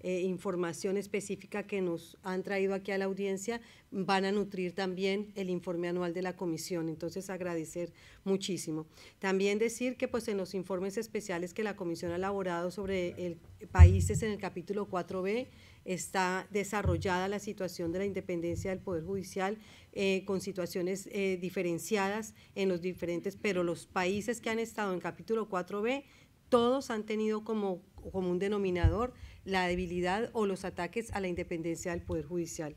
informaciones específicas eh, información específica que nos han traído aquí a la audiencia van a nutrir también el informe anual de la comisión. Entonces, agradecer muchísimo. También decir que pues, en los informes especiales que la comisión ha elaborado sobre el, países en el capítulo 4B, está desarrollada la situación de la independencia del Poder Judicial eh, con situaciones eh, diferenciadas en los diferentes, pero los países que han estado en capítulo 4B, todos han tenido como, como un denominador la debilidad o los ataques a la independencia del Poder Judicial.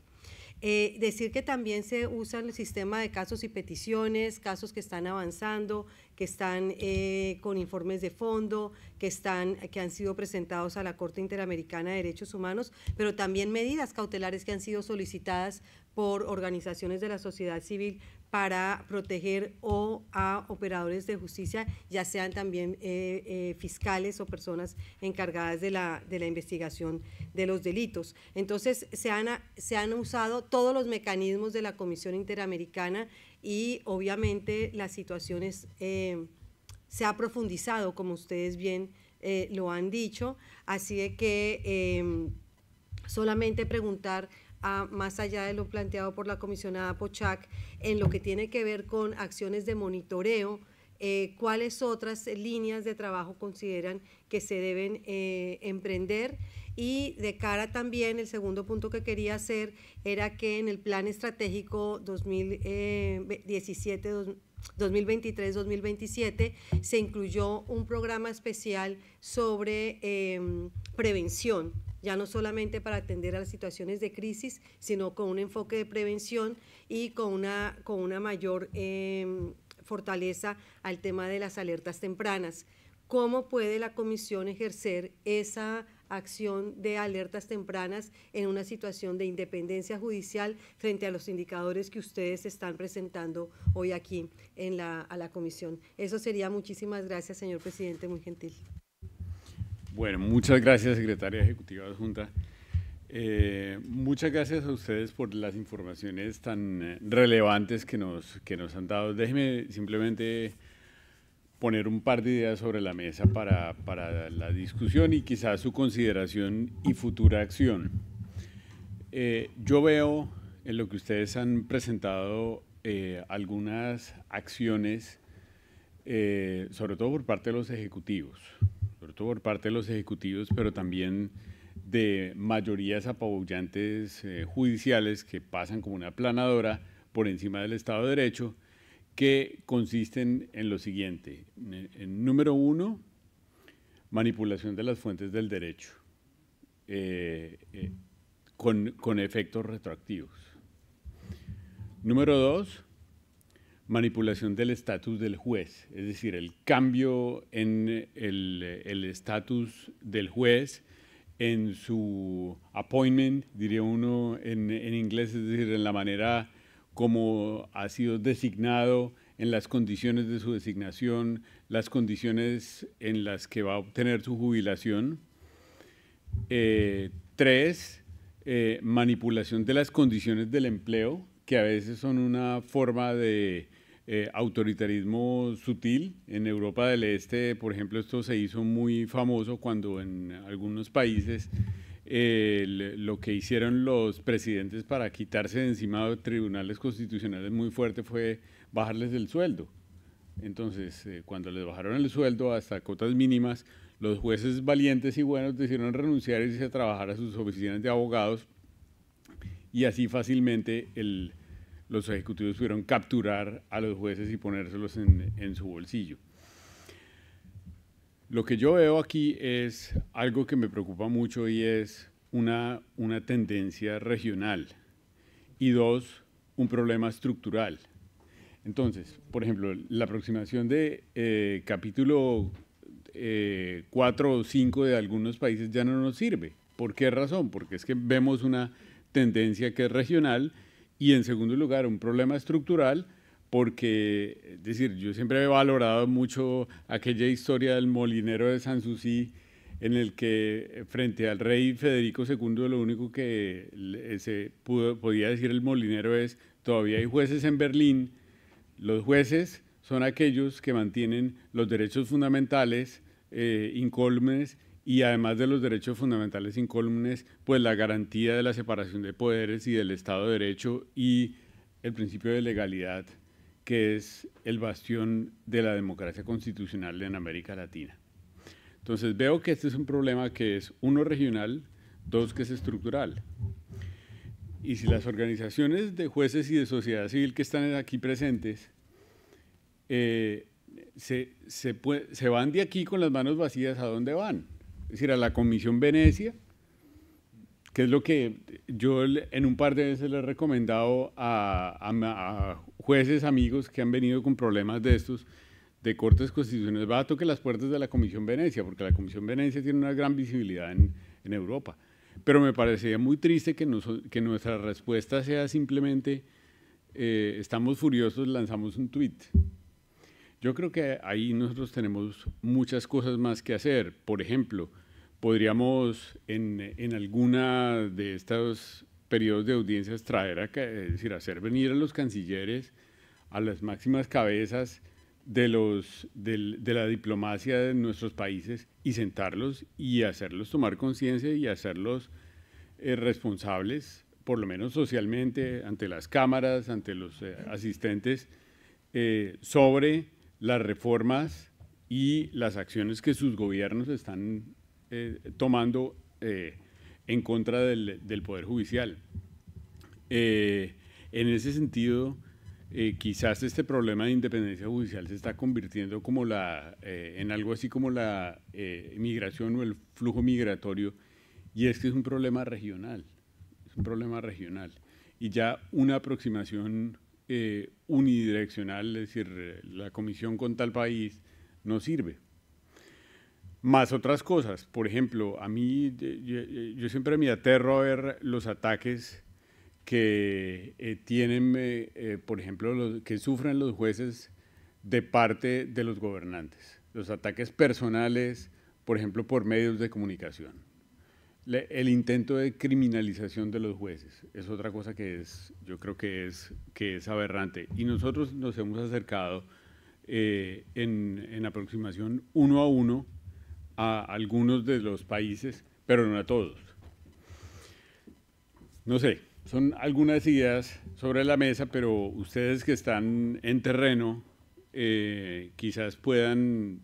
Eh, decir que también se usa el sistema de casos y peticiones, casos que están avanzando, que están eh, con informes de fondo, que, están, que han sido presentados a la Corte Interamericana de Derechos Humanos, pero también medidas cautelares que han sido solicitadas por organizaciones de la sociedad civil para proteger o a operadores de justicia, ya sean también eh, eh, fiscales o personas encargadas de la, de la, investigación de los delitos. Entonces, se han, se han usado todos los mecanismos de la Comisión Interamericana y obviamente las situaciones eh, se ha profundizado, como ustedes bien lo han dicho, así de que solamente preguntar más allá de lo planteado por la comisionada Pochak, en lo que tiene que ver con acciones de monitoreo, eh, cuáles otras líneas de trabajo consideran que se deben eh, emprender. Y de cara también, el segundo punto que quería hacer era que en el plan estratégico 2017, 2023-2027 eh, se incluyó un programa especial sobre prevención ya no solamente para atender a las situaciones de crisis, sino con un enfoque de prevención y con una, con una mayor em, fortaleza al tema de las alertas tempranas. ¿Cómo puede la comisión ejercer esa acción de alertas tempranas en una situación de independencia judicial frente a los indicadores que ustedes están presentando hoy aquí en a la comisión. Eso sería. Muchísimas gracias, señor presidente, muy gentil. Bueno, muchas gracias, secretaria ejecutiva de adjunta. Eh, muchas gracias a ustedes por las informaciones tan eh, relevantes que nos, han dado. Déjeme simplemente poner un par de ideas sobre la mesa para, la discusión y quizás su consideración y futura acción. Eh, yo veo en lo que ustedes han presentado eh, algunas acciones, sobre todo por parte de los ejecutivos, por parte de los ejecutivos, pero también de mayorías apabullantes eh, judiciales que pasan como una planadora por encima del Estado de Derecho, que consisten en lo siguiente. número uno, manipulación de las fuentes del derecho eh, eh, con, con efectos retroactivos. Número dos, manipulación del estatus del juez, es decir, el cambio en el estatus del juez, en su appointment, diría uno en, inglés, es decir, en la manera como ha sido designado, en las condiciones de su designación, las condiciones en las que va a obtener su jubilación. Eh, tres, eh, manipulación de las condiciones del empleo, que a veces son una forma de eh, autoritarismo sutil. En Europa del Este, por ejemplo, esto se hizo muy famoso cuando en algunos países eh, lo que hicieron los presidentes para quitarse de encima de tribunales constitucionales muy fuerte fue bajarles el sueldo. Entonces, eh, cuando les bajaron el sueldo hasta cotas mínimas, los jueces valientes y buenos decidieron renunciar y irse a trabajar a sus oficinas de abogados y así fácilmente el, los ejecutivos pudieron capturar a los jueces y ponérselos en, su bolsillo. Lo que yo veo aquí es algo que me preocupa mucho y es una, una tendencia regional y dos, un problema estructural. Entonces, por ejemplo, la aproximación de eh, capítulo 4 eh, o 5 de algunos países ya no nos sirve. ¿Por qué razón? Porque es que vemos una tendencia que es regional y en segundo lugar, un problema estructural porque, es decir, yo siempre he valorado mucho aquella historia del molinero de Sanssouci, en el que eh, frente al rey Federico II lo único que eh, se podía decir el molinero es, todavía hay jueces en Berlín, los jueces son aquellos que mantienen los derechos fundamentales eh, incólumes y además de los derechos fundamentales incólumes, pues la garantía de la separación de poderes y del Estado de Derecho y el principio de legalidad, que es el bastión de la democracia constitucional en América Latina. Entonces veo que este es un problema que es, uno, regional, dos, que es estructural. Y si las organizaciones de jueces y de sociedad civil que están aquí presentes eh, se, se, se van de aquí con las manos vacías, ¿a dónde van? es decir, a la Comisión Venecia, que es lo que yo en un par de veces le he recomendado a, jueces amigos que han venido con problemas de estos de cortes constitucionales, va a tocar las puertas de la Comisión Venecia, porque la Comisión Venecia tiene una gran visibilidad en, Europa. Pero me parecería muy triste que, que nuestra respuesta sea simplemente, eh, estamos furiosos, lanzamos un tuit. Yo creo que ahí nosotros tenemos muchas cosas más que hacer. Por ejemplo, podríamos en, en alguna de estos periodos de audiencias traer, a, es decir, hacer venir a los cancilleres, a las máximas cabezas de, los, la diplomacia de nuestros países y sentarlos y hacerlos tomar conciencia y hacerlos eh, responsables, por lo menos socialmente, ante las cámaras, ante los eh, asistentes, eh, sobre las reformas y las acciones que sus gobiernos están eh, tomando eh, en contra del, Poder Judicial. Eh, en ese sentido, quizás este problema de independencia judicial se está convirtiendo como la, en algo así como la migración o el flujo migratorio, y es que es un problema regional, es un problema regional. Y ya una aproximación unidireccional, es decir, la comisión con tal país, no sirve. Más otras cosas. Por ejemplo, a mí, yo, siempre me aterro a ver los ataques que eh, tienen, eh, eh, por ejemplo, los, que sufren los jueces de parte de los gobernantes. Los ataques personales, por ejemplo, por medios de comunicación. el intento de criminalización de los jueces es otra cosa que es, yo creo que es, que es aberrante. Y nosotros nos hemos acercado en, en aproximación uno a uno a algunos de los países, pero no a todos. No sé, son algunas ideas sobre la mesa, pero ustedes que están en terreno eh, quizás puedan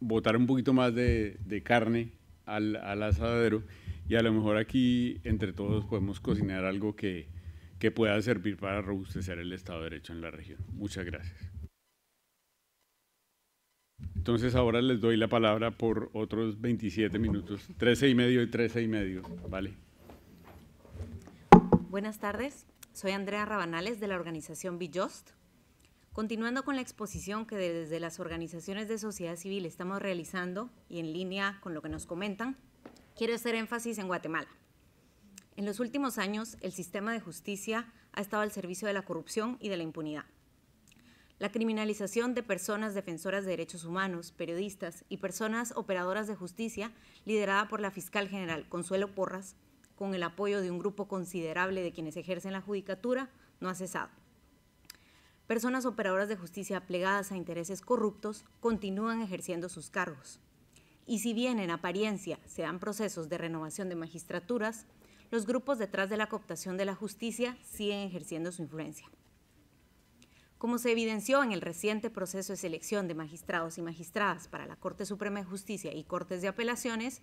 botar un poquito más de, carne al, asadero y a lo mejor aquí entre todos podemos cocinar algo que, que pueda servir para robustecer el Estado de Derecho en la región. Muchas gracias. Entonces ahora les doy la palabra por otros 27 minutos, 13 y medio y 13 y medio, ¿vale? Buenas tardes, soy Andrea Rabanales de la organización B-Just. Continuando con la exposición que desde las organizaciones de sociedad civil estamos realizando y en línea con lo que nos comentan, quiero hacer énfasis en Guatemala. En los últimos años, el sistema de justicia ha estado al servicio de la corrupción y de la impunidad la criminalización de personas defensoras de derechos humanos, periodistas y personas operadoras de justicia, liderada por la fiscal general Consuelo Porras, con el apoyo de un grupo considerable de quienes ejercen la judicatura, no ha cesado. Personas operadoras de justicia plegadas a intereses corruptos continúan ejerciendo sus cargos. Y si bien en apariencia se dan procesos de renovación de magistraturas, los grupos detrás de la cooptación de la justicia siguen ejerciendo su influencia como se evidenció en el reciente proceso de selección de magistrados y magistradas para la Corte Suprema de Justicia y Cortes de Apelaciones,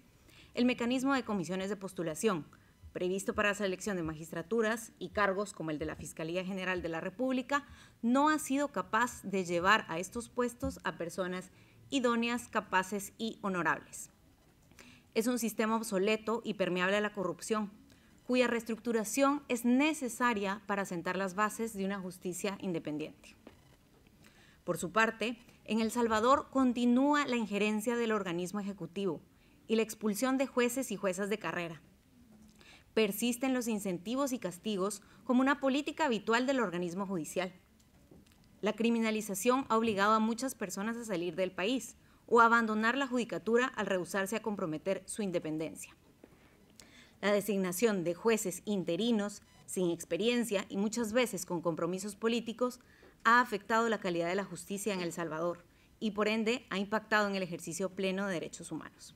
el mecanismo de comisiones de postulación, previsto para la selección de magistraturas y cargos como el de la Fiscalía General de la República, no ha sido capaz de llevar a estos puestos a personas idóneas, capaces y honorables. Es un sistema obsoleto y permeable a la corrupción, cuya reestructuración es necesaria para sentar las bases de una justicia independiente. Por su parte, en El Salvador continúa la injerencia del organismo ejecutivo y la expulsión de jueces y juezas de carrera. Persisten los incentivos y castigos como una política habitual del organismo judicial. La criminalización ha obligado a muchas personas a salir del país o a abandonar la judicatura al rehusarse a comprometer su independencia la designación de jueces interinos, sin experiencia y muchas veces con compromisos políticos, ha afectado la calidad de la justicia en El Salvador y por ende ha impactado en el ejercicio pleno de derechos humanos.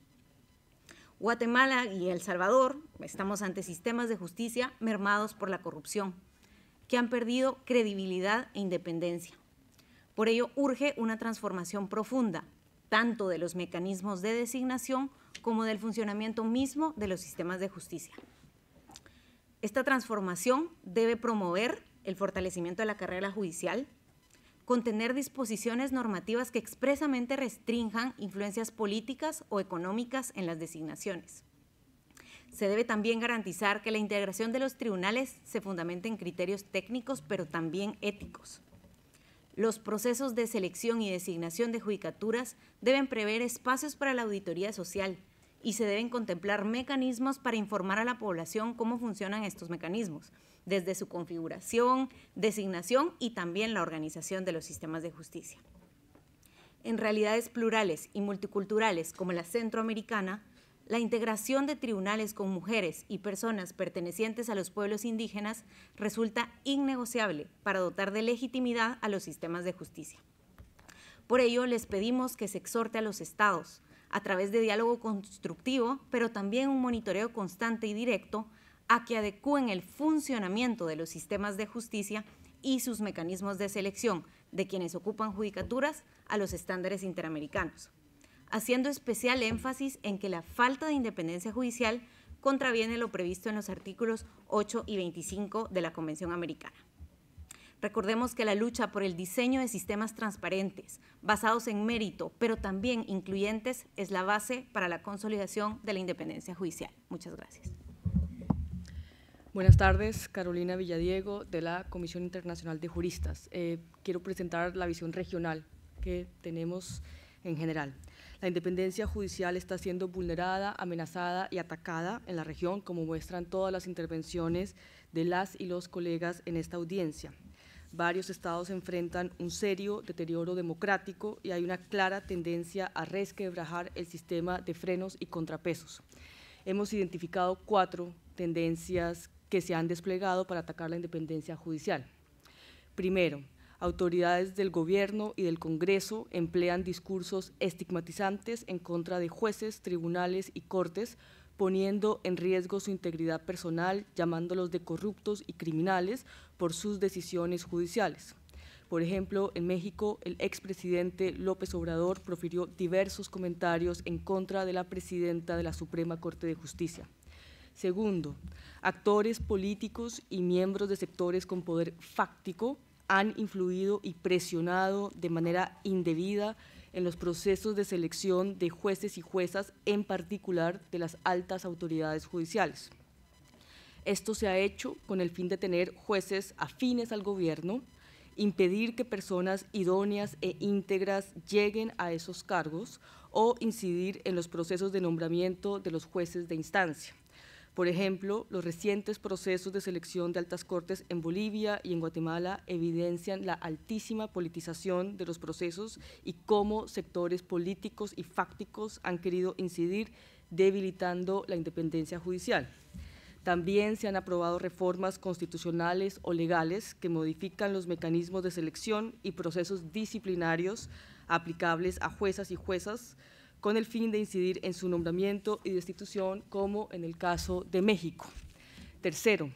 Guatemala y El Salvador estamos ante sistemas de justicia mermados por la corrupción, que han perdido credibilidad e independencia. Por ello urge una transformación profunda tanto de los mecanismos de designación como del funcionamiento mismo de los sistemas de justicia. Esta transformación debe promover el fortalecimiento de la carrera judicial, contener disposiciones normativas que expresamente restrinjan influencias políticas o económicas en las designaciones. Se debe también garantizar que la integración de los tribunales se fundamente en criterios técnicos, pero también éticos. Los procesos de selección y designación de judicaturas deben prever espacios para la auditoría social y se deben contemplar mecanismos para informar a la población cómo funcionan estos mecanismos, desde su configuración, designación y también la organización de los sistemas de justicia. En realidades plurales y multiculturales como la centroamericana, la integración de tribunales con mujeres y personas pertenecientes a los pueblos indígenas resulta innegociable para dotar de legitimidad a los sistemas de justicia. Por ello, les pedimos que se exhorte a los estados, a través de diálogo constructivo, pero también un monitoreo constante y directo, a que adecúen el funcionamiento de los sistemas de justicia y sus mecanismos de selección de quienes ocupan judicaturas a los estándares interamericanos haciendo especial énfasis en que la falta de independencia judicial contraviene lo previsto en los artículos 8 y 25 de la Convención Americana. Recordemos que la lucha por el diseño de sistemas transparentes, basados en mérito, pero también incluyentes, es la base para la consolidación de la independencia judicial. Muchas gracias. Buenas tardes, Carolina Villadiego, de la Comisión Internacional de Juristas. Eh, quiero presentar la visión regional que tenemos en general. La independencia judicial está siendo vulnerada, amenazada y atacada en la región, como muestran todas las intervenciones de las y los colegas en esta audiencia. Varios estados enfrentan un serio deterioro democrático y hay una clara tendencia a resquebrajar el sistema de frenos y contrapesos. Hemos identificado cuatro tendencias que se han desplegado para atacar la independencia judicial. Primero, autoridades del gobierno y del Congreso emplean discursos estigmatizantes en contra de jueces, tribunales y cortes, poniendo en riesgo su integridad personal, llamándolos de corruptos y criminales por sus decisiones judiciales. Por ejemplo, en México, el expresidente López Obrador profirió diversos comentarios en contra de la presidenta de la Suprema Corte de Justicia. Segundo, actores políticos y miembros de sectores con poder fáctico han influido y presionado de manera indebida en los procesos de selección de jueces y juezas, en particular de las altas autoridades judiciales. Esto se ha hecho con el fin de tener jueces afines al gobierno, impedir que personas idóneas e íntegras lleguen a esos cargos o incidir en los procesos de nombramiento de los jueces de instancia. Por ejemplo, los recientes procesos de selección de altas cortes en Bolivia y en Guatemala evidencian la altísima politización de los procesos y cómo sectores políticos y fácticos han querido incidir debilitando la independencia judicial. También se han aprobado reformas constitucionales o legales que modifican los mecanismos de selección y procesos disciplinarios aplicables a juezas y juezas con el fin de incidir en su nombramiento y destitución, como en el caso de México. Tercero,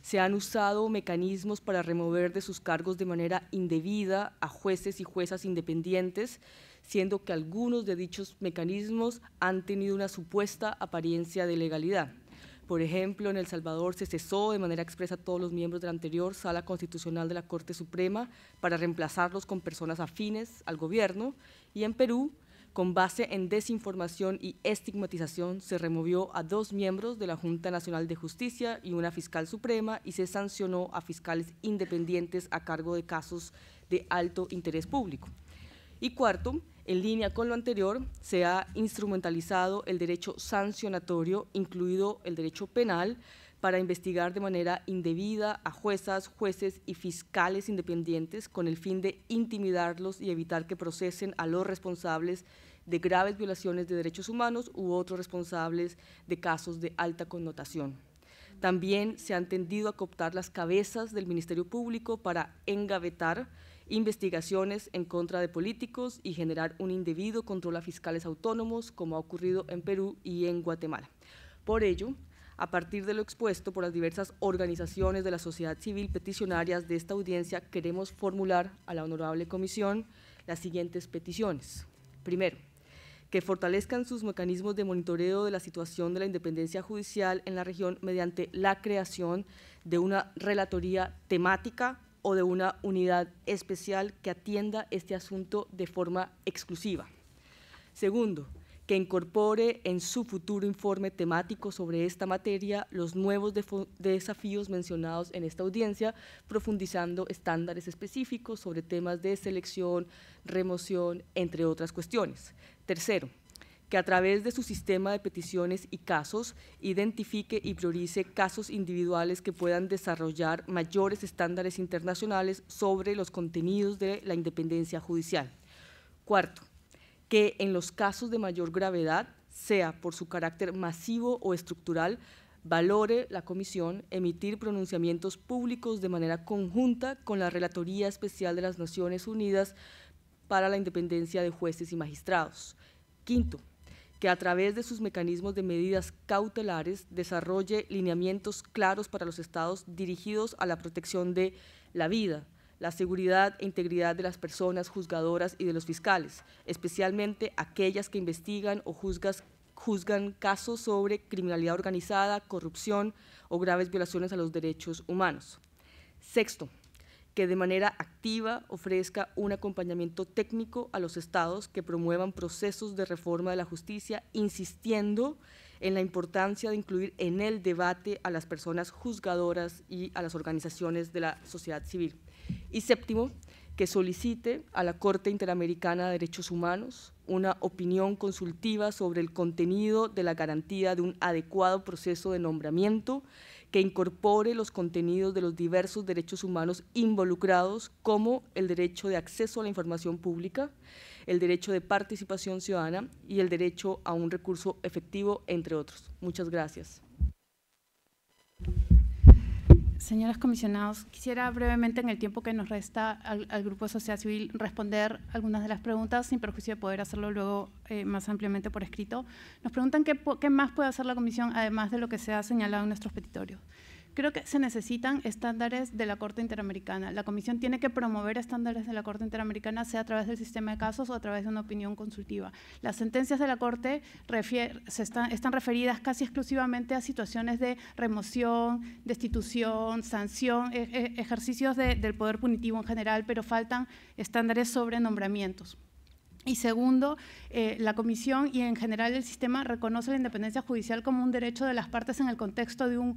se han usado mecanismos para remover de sus cargos de manera indebida a jueces y juezas independientes, siendo que algunos de dichos mecanismos han tenido una supuesta apariencia de legalidad. Por ejemplo, en El Salvador se cesó de manera expresa a todos los miembros de la anterior Sala Constitucional de la Corte Suprema para reemplazarlos con personas afines al gobierno y en Perú con base en desinformación y estigmatización, se removió a dos miembros de la Junta Nacional de Justicia y una fiscal suprema y se sancionó a fiscales independientes a cargo de casos de alto interés público. Y cuarto, en línea con lo anterior, se ha instrumentalizado el derecho sancionatorio, incluido el derecho penal, para investigar de manera indebida a juezas, jueces y fiscales independientes con el fin de intimidarlos y evitar que procesen a los responsables de graves violaciones de derechos humanos u otros responsables de casos de alta connotación. También se han tendido a cooptar las cabezas del Ministerio Público para engavetar investigaciones en contra de políticos y generar un indebido control a fiscales autónomos, como ha ocurrido en Perú y en Guatemala. Por ello, a partir de lo expuesto por las diversas organizaciones de la sociedad civil peticionarias de esta audiencia, queremos formular a la Honorable Comisión las siguientes peticiones. Primero, que fortalezcan sus mecanismos de monitoreo de la situación de la independencia judicial en la región mediante la creación de una relatoría temática o de una unidad especial que atienda este asunto de forma exclusiva. Segundo, que incorpore en su futuro informe temático sobre esta materia los nuevos desafíos mencionados en esta audiencia, profundizando estándares específicos sobre temas de selección, remoción, entre otras cuestiones. Tercero, que a través de su sistema de peticiones y casos identifique y priorice casos individuales que puedan desarrollar mayores estándares internacionales sobre los contenidos de la independencia judicial. Cuarto, que en los casos de mayor gravedad, sea por su carácter masivo o estructural, valore la Comisión emitir pronunciamientos públicos de manera conjunta con la Relatoría Especial de las Naciones Unidas para la Independencia de Jueces y Magistrados. Quinto, que a través de sus mecanismos de medidas cautelares desarrolle lineamientos claros para los estados dirigidos a la protección de la vida, la seguridad e integridad de las personas juzgadoras y de los fiscales, especialmente aquellas que investigan o juzgan casos sobre criminalidad organizada, corrupción o graves violaciones a los derechos humanos. Sexto, que de manera activa ofrezca un acompañamiento técnico a los estados que promuevan procesos de reforma de la justicia, insistiendo en la importancia de incluir en el debate a las personas juzgadoras y a las organizaciones de la sociedad civil. Y séptimo, que solicite a la Corte Interamericana de Derechos Humanos una opinión consultiva sobre el contenido de la garantía de un adecuado proceso de nombramiento que incorpore los contenidos de los diversos derechos humanos involucrados, como el derecho de acceso a la información pública, el derecho de participación ciudadana y el derecho a un recurso efectivo, entre otros. Muchas gracias. Señoras comisionados, quisiera brevemente en el tiempo que nos resta al, Grupo de Sociedad Civil responder algunas de las preguntas sin perjuicio de poder hacerlo luego eh, más ampliamente por escrito. Nos preguntan qué, qué más puede hacer la comisión además de lo que se ha señalado en nuestros petitorios creo que se necesitan estándares de la Corte Interamericana. La Comisión tiene que promover estándares de la Corte Interamericana, sea a través del sistema de casos o a través de una opinión consultiva. Las sentencias de la Corte están, referidas casi exclusivamente a situaciones de remoción, destitución, sanción, e-, e-, ejercicios del poder punitivo en general, pero faltan estándares sobre nombramientos. Y segundo, eh, la Comisión y en general el sistema reconoce la independencia judicial como un derecho de las partes en el contexto de un,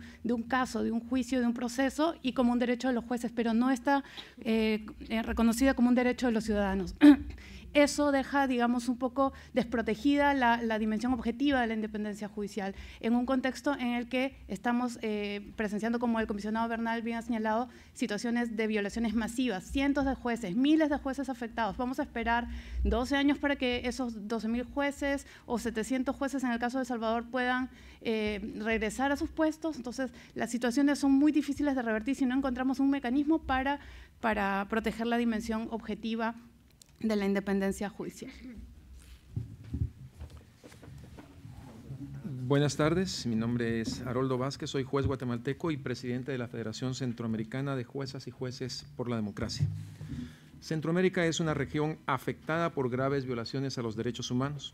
caso, de un juicio, de un proceso y como un derecho de los jueces, pero no está eh, eh, reconocida como un derecho de los ciudadanos. eso deja, digamos, un poco desprotegida la, dimensión objetiva de la independencia judicial, en un contexto en el que estamos eh, presenciando, como el comisionado Bernal bien ha señalado, situaciones de violaciones masivas, cientos de jueces, miles de jueces afectados. Vamos a esperar 12 años para que esos 12.000 jueces o 700 jueces, en el caso de Salvador, puedan eh, regresar a sus puestos. Entonces, las situaciones son muy difíciles de revertir si no encontramos un mecanismo para, para proteger la dimensión objetiva de la independencia judicial. Buenas tardes, mi nombre es Haroldo Vázquez, soy juez guatemalteco y presidente de la Federación Centroamericana de Juezas y Jueces por la Democracia. Centroamérica es una región afectada por graves violaciones a los derechos humanos.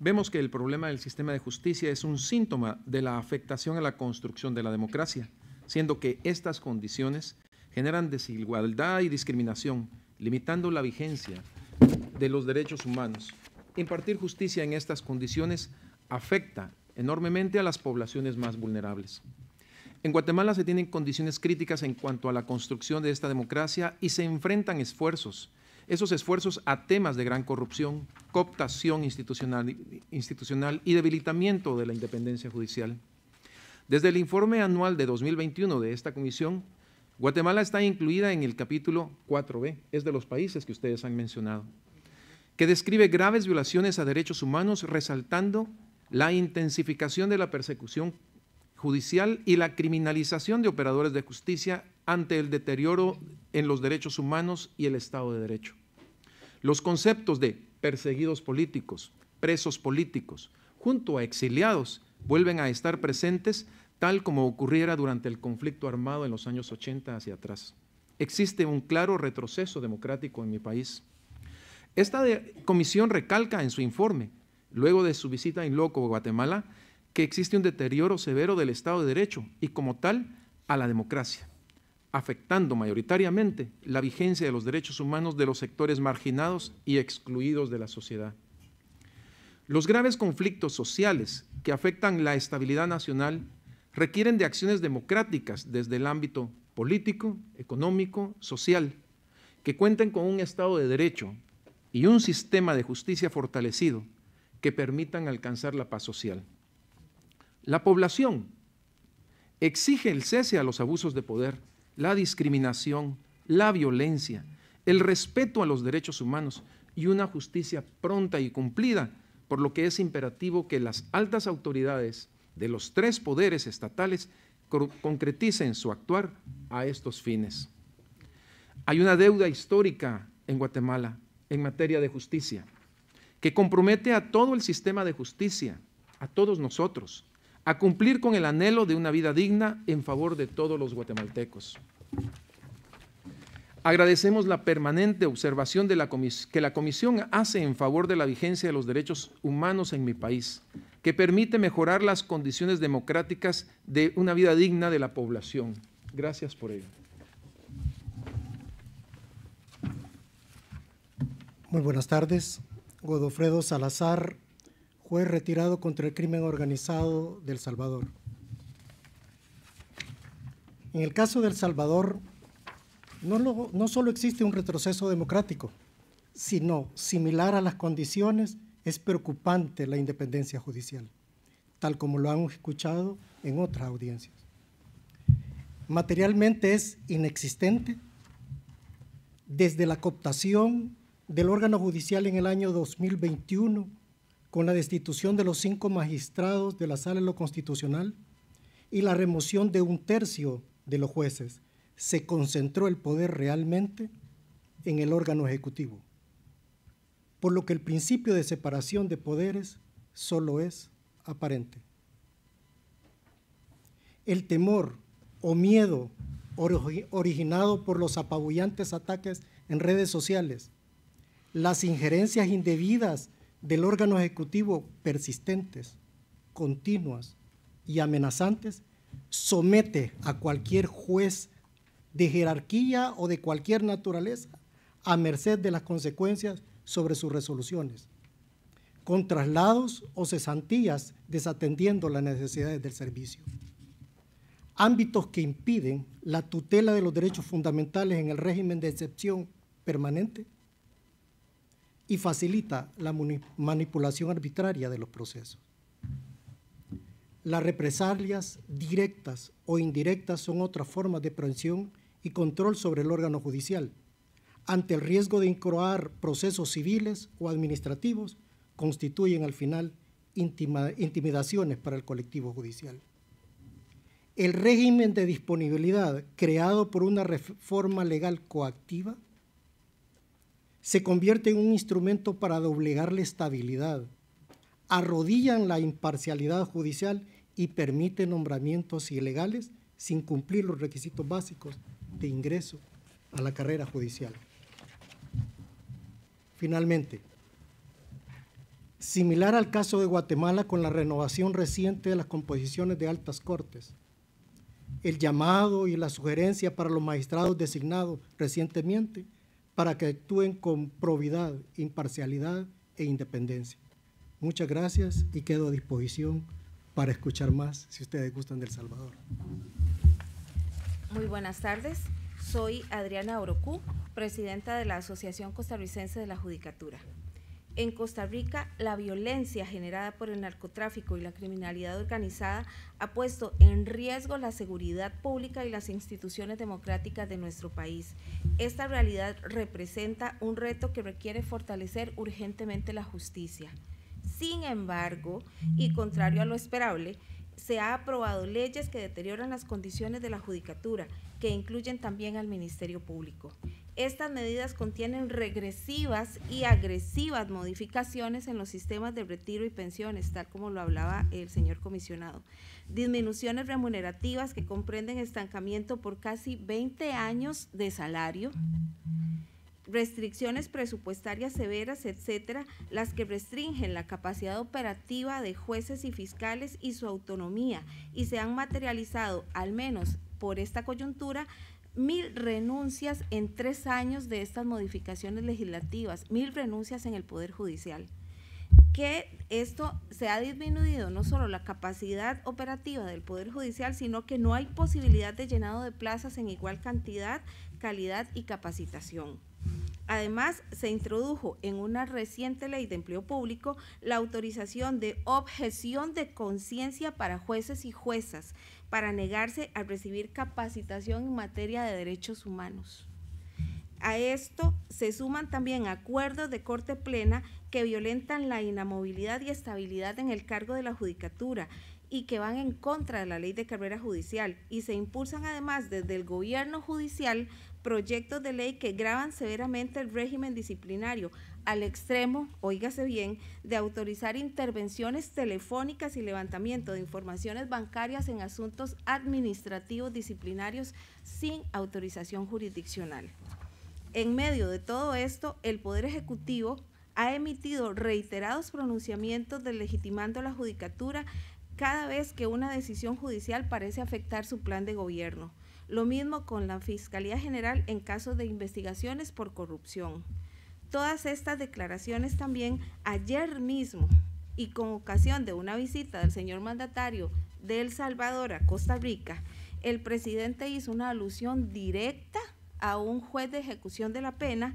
Vemos que el problema del sistema de justicia es un síntoma de la afectación a la construcción de la democracia, siendo que estas condiciones generan desigualdad y discriminación, limitando la vigencia de los derechos humanos. Impartir justicia en estas condiciones afecta enormemente a las poblaciones más vulnerables. En Guatemala se tienen condiciones críticas en cuanto a la construcción de esta democracia y se enfrentan esfuerzos, esos esfuerzos a temas de gran corrupción, cooptación institucional, y debilitamiento de la independencia judicial. Desde el informe anual de 2021 de esta comisión, Guatemala está incluida en el capítulo 4B, es de los países que ustedes han mencionado, que describe graves violaciones a derechos humanos, resaltando la intensificación de la persecución judicial y la criminalización de operadores de justicia ante el deterioro en los derechos humanos y el Estado de Derecho. Los conceptos de perseguidos políticos, presos políticos, junto a exiliados, vuelven a estar presentes tal como ocurriera durante el conflicto armado en los años 80 hacia atrás. Existe un claro retroceso democrático en mi país. Esta comisión recalca en su informe, luego de su visita en loco Guatemala, que existe un deterioro severo del Estado de Derecho y como tal a la democracia, afectando mayoritariamente la vigencia de los derechos humanos de los sectores marginados y excluidos de la sociedad. Los graves conflictos sociales que afectan la estabilidad nacional requieren de acciones democráticas desde el ámbito político, económico, social, que cuenten con un Estado de Derecho y un sistema de justicia fortalecido que permitan alcanzar la paz social. La población exige el cese a los abusos de poder, la discriminación, la violencia, el respeto a los derechos humanos y una justicia pronta y cumplida, por lo que es imperativo que las altas autoridades de los tres poderes estatales concreticen su actuar a estos fines. Hay una deuda histórica en Guatemala en materia de justicia que compromete a todo el sistema de justicia, a todos nosotros, a cumplir con el anhelo de una vida digna en favor de todos los guatemaltecos. Agradecemos la permanente observación de la que la Comisión hace en favor de la vigencia de los derechos humanos en mi país, que permite mejorar las condiciones democráticas de una vida digna de la población. Gracias por ello. Muy buenas tardes. Godofredo Salazar, juez retirado contra el crimen organizado del Salvador. En el caso del Salvador, no, no solo existe un retroceso democrático, sino similar a las condiciones es preocupante la independencia judicial, tal como lo han escuchado en otras audiencias. Materialmente es inexistente desde la cooptación del órgano judicial en el año 2021 con la destitución de los cinco magistrados de la Sala de lo Constitucional y la remoción de un tercio de los jueces, se concentró el poder realmente en el órgano ejecutivo por lo que el principio de separación de poderes solo es aparente. El temor o miedo originado por los apabullantes ataques en redes sociales, las injerencias indebidas del órgano ejecutivo persistentes, continuas y amenazantes, somete a cualquier juez de jerarquía o de cualquier naturaleza a merced de las consecuencias sobre sus resoluciones, con traslados o cesantías desatendiendo las necesidades del servicio. Ámbitos que impiden la tutela de los derechos fundamentales en el régimen de excepción permanente y facilita la manipulación arbitraria de los procesos. Las represalias directas o indirectas son otras formas de prevención y control sobre el órgano judicial, ante el riesgo de incroar procesos civiles o administrativos, constituyen al final intimidaciones para el colectivo judicial. El régimen de disponibilidad creado por una reforma legal coactiva se convierte en un instrumento para doblegar la estabilidad, arrodillan la imparcialidad judicial y permiten nombramientos ilegales sin cumplir los requisitos básicos de ingreso a la carrera judicial. Finalmente, similar al caso de Guatemala con la renovación reciente de las composiciones de altas cortes, el llamado y la sugerencia para los magistrados designados recientemente para que actúen con probidad, imparcialidad e independencia. Muchas gracias y quedo a disposición para escuchar más si ustedes gustan del Salvador. Muy buenas tardes, soy Adriana Orocú, presidenta de la Asociación Costarricense de la Judicatura. En Costa Rica, la violencia generada por el narcotráfico y la criminalidad organizada ha puesto en riesgo la seguridad pública y las instituciones democráticas de nuestro país. Esta realidad representa un reto que requiere fortalecer urgentemente la justicia. Sin embargo, y contrario a lo esperable, se ha aprobado leyes que deterioran las condiciones de la judicatura que incluyen también al Ministerio Público. Estas medidas contienen regresivas y agresivas modificaciones en los sistemas de retiro y pensiones, tal como lo hablaba el señor comisionado. Disminuciones remunerativas que comprenden estancamiento por casi 20 años de salario, restricciones presupuestarias severas, etcétera, las que restringen la capacidad operativa de jueces y fiscales y su autonomía, y se han materializado, al menos por esta coyuntura mil renuncias en tres años de estas modificaciones legislativas, mil renuncias en el Poder Judicial que esto se ha disminuido no solo la capacidad operativa del Poder Judicial, sino que no hay posibilidad de llenado de plazas en igual cantidad, calidad y capacitación. Además, se introdujo en una reciente ley de empleo público la autorización de objeción de conciencia para jueces y juezas para negarse a recibir capacitación en materia de derechos humanos. A esto se suman también acuerdos de corte plena que violentan la inamovilidad y estabilidad en el cargo de la judicatura y que van en contra de la ley de carrera judicial. Y se impulsan además desde el gobierno judicial proyectos de ley que graban severamente el régimen disciplinario, al extremo, oígase bien, de autorizar intervenciones telefónicas y levantamiento de informaciones bancarias en asuntos administrativos disciplinarios sin autorización jurisdiccional. En medio de todo esto, el Poder Ejecutivo ha emitido reiterados pronunciamientos deslegitimando la judicatura cada vez que una decisión judicial parece afectar su plan de gobierno. Lo mismo con la Fiscalía General en casos de investigaciones por corrupción todas estas declaraciones también ayer mismo y con ocasión de una visita del señor mandatario de El Salvador a Costa Rica, el presidente hizo una alusión directa a un juez de ejecución de la pena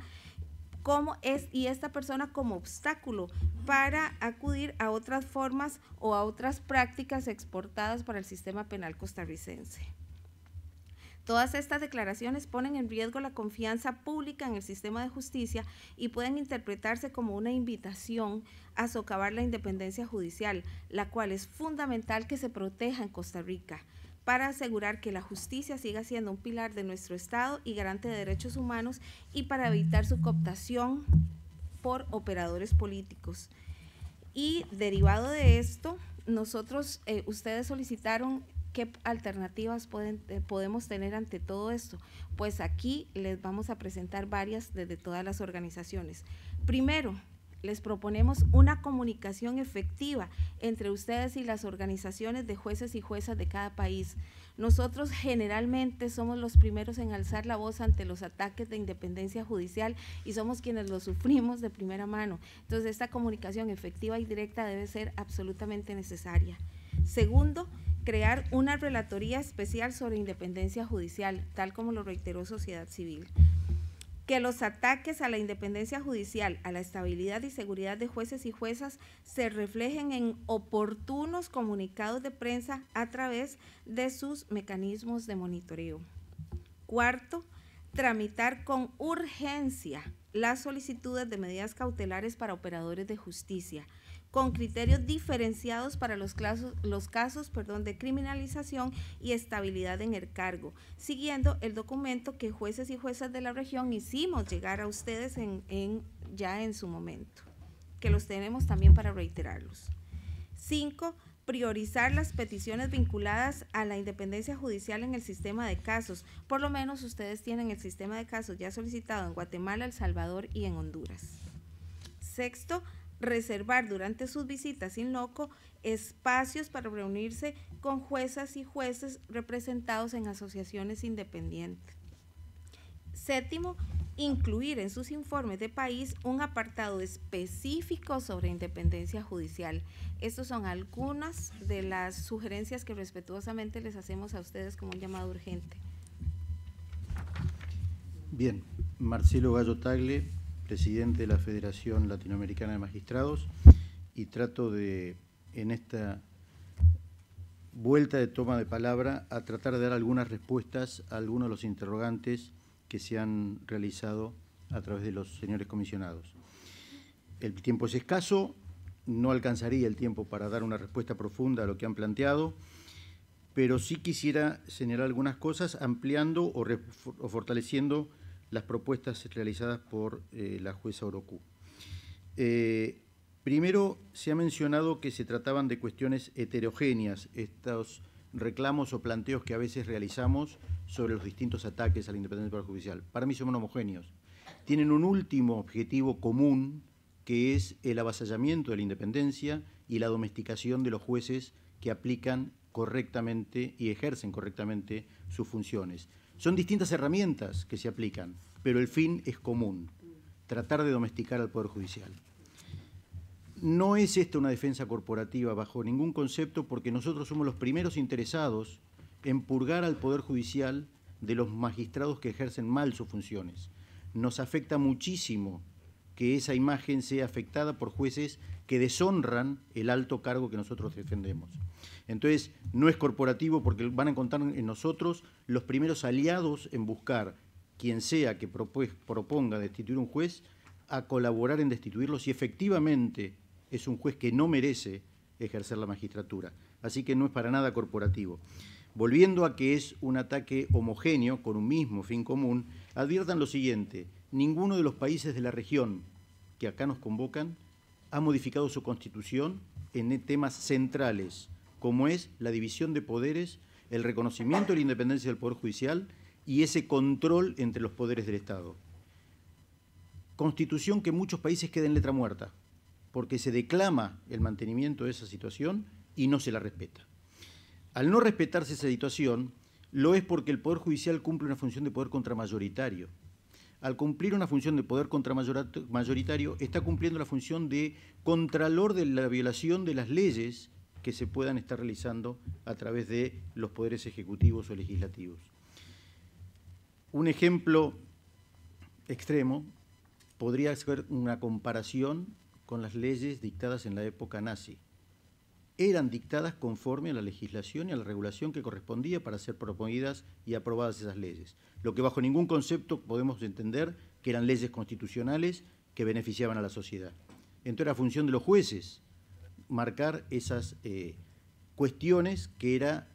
como es y esta persona como obstáculo para acudir a otras formas o a otras prácticas exportadas para el sistema penal costarricense. Todas estas declaraciones ponen en riesgo la confianza pública en el sistema de justicia y pueden interpretarse como una invitación a socavar la independencia judicial, la cual es fundamental que se proteja en Costa Rica para asegurar que la justicia siga siendo un pilar de nuestro Estado y garante de derechos humanos y para evitar su cooptación por operadores políticos. Y derivado de esto, nosotros, eh, ustedes solicitaron ¿Qué alternativas pueden, eh, podemos tener ante todo esto? Pues aquí les vamos a presentar varias desde todas las organizaciones. Primero, les proponemos una comunicación efectiva entre ustedes y las organizaciones de jueces y juezas de cada país. Nosotros generalmente somos los primeros en alzar la voz ante los ataques de independencia judicial y somos quienes los sufrimos de primera mano. Entonces, esta comunicación efectiva y directa debe ser absolutamente necesaria. Segundo, crear una relatoría especial sobre independencia judicial, tal como lo reiteró Sociedad Civil. Que los ataques a la independencia judicial, a la estabilidad y seguridad de jueces y juezas se reflejen en oportunos comunicados de prensa a través de sus mecanismos de monitoreo. Cuarto, tramitar con urgencia las solicitudes de medidas cautelares para operadores de justicia con criterios diferenciados para los, casos, los casos perdón, de criminalización y estabilidad en el cargo, siguiendo el documento que jueces y juezas de la región hicimos llegar a ustedes en, en, ya en su momento, que los tenemos también para reiterarlos. Cinco, priorizar las peticiones vinculadas a la independencia judicial en el sistema de casos. Por lo menos ustedes tienen el sistema de casos ya solicitado en Guatemala, El Salvador y en Honduras. Sexto, reservar durante sus visitas sin loco espacios para reunirse con juezas y jueces representados en asociaciones independientes. Séptimo, incluir en sus informes de país un apartado específico sobre independencia judicial. Estas son algunas de las sugerencias que respetuosamente les hacemos a ustedes como un llamado urgente. Bien, Marcelo Gallo Tagle, presidente de la Federación Latinoamericana de Magistrados y trato de, en esta vuelta de toma de palabra, a tratar de dar algunas respuestas a algunos de los interrogantes que se han realizado a través de los señores comisionados. El tiempo es escaso, no alcanzaría el tiempo para dar una respuesta profunda a lo que han planteado, pero sí quisiera señalar algunas cosas ampliando o, o fortaleciendo las propuestas realizadas por eh, la jueza Orocu. Eh, primero, se ha mencionado que se trataban de cuestiones heterogéneas, estos reclamos o planteos que a veces realizamos sobre los distintos ataques a la independencia Judicial. Para mí son homogéneos. Tienen un último objetivo común, que es el avasallamiento de la independencia y la domesticación de los jueces que aplican correctamente y ejercen correctamente sus funciones. Son distintas herramientas que se aplican, pero el fin es común, tratar de domesticar al Poder Judicial. No es esta una defensa corporativa bajo ningún concepto porque nosotros somos los primeros interesados en purgar al Poder Judicial de los magistrados que ejercen mal sus funciones. Nos afecta muchísimo que esa imagen sea afectada por jueces que deshonran el alto cargo que nosotros defendemos. Entonces, no es corporativo porque van a encontrar en nosotros los primeros aliados en buscar quien sea que proponga destituir un juez a colaborar en destituirlo si efectivamente es un juez que no merece ejercer la magistratura. Así que no es para nada corporativo. Volviendo a que es un ataque homogéneo con un mismo fin común, adviertan lo siguiente, ninguno de los países de la región que acá nos convocan ha modificado su constitución en temas centrales, como es la división de poderes, el reconocimiento de la independencia del Poder Judicial y ese control entre los poderes del Estado. Constitución que en muchos países queda en letra muerta, porque se declama el mantenimiento de esa situación y no se la respeta. Al no respetarse esa situación, lo es porque el Poder Judicial cumple una función de poder contramayoritario al cumplir una función de poder contramayoritario, está cumpliendo la función de contralor de la violación de las leyes que se puedan estar realizando a través de los poderes ejecutivos o legislativos. Un ejemplo extremo podría ser una comparación con las leyes dictadas en la época nazi eran dictadas conforme a la legislación y a la regulación que correspondía para ser proponidas y aprobadas esas leyes, lo que bajo ningún concepto podemos entender que eran leyes constitucionales que beneficiaban a la sociedad. Entonces era función de los jueces marcar esas eh, cuestiones que era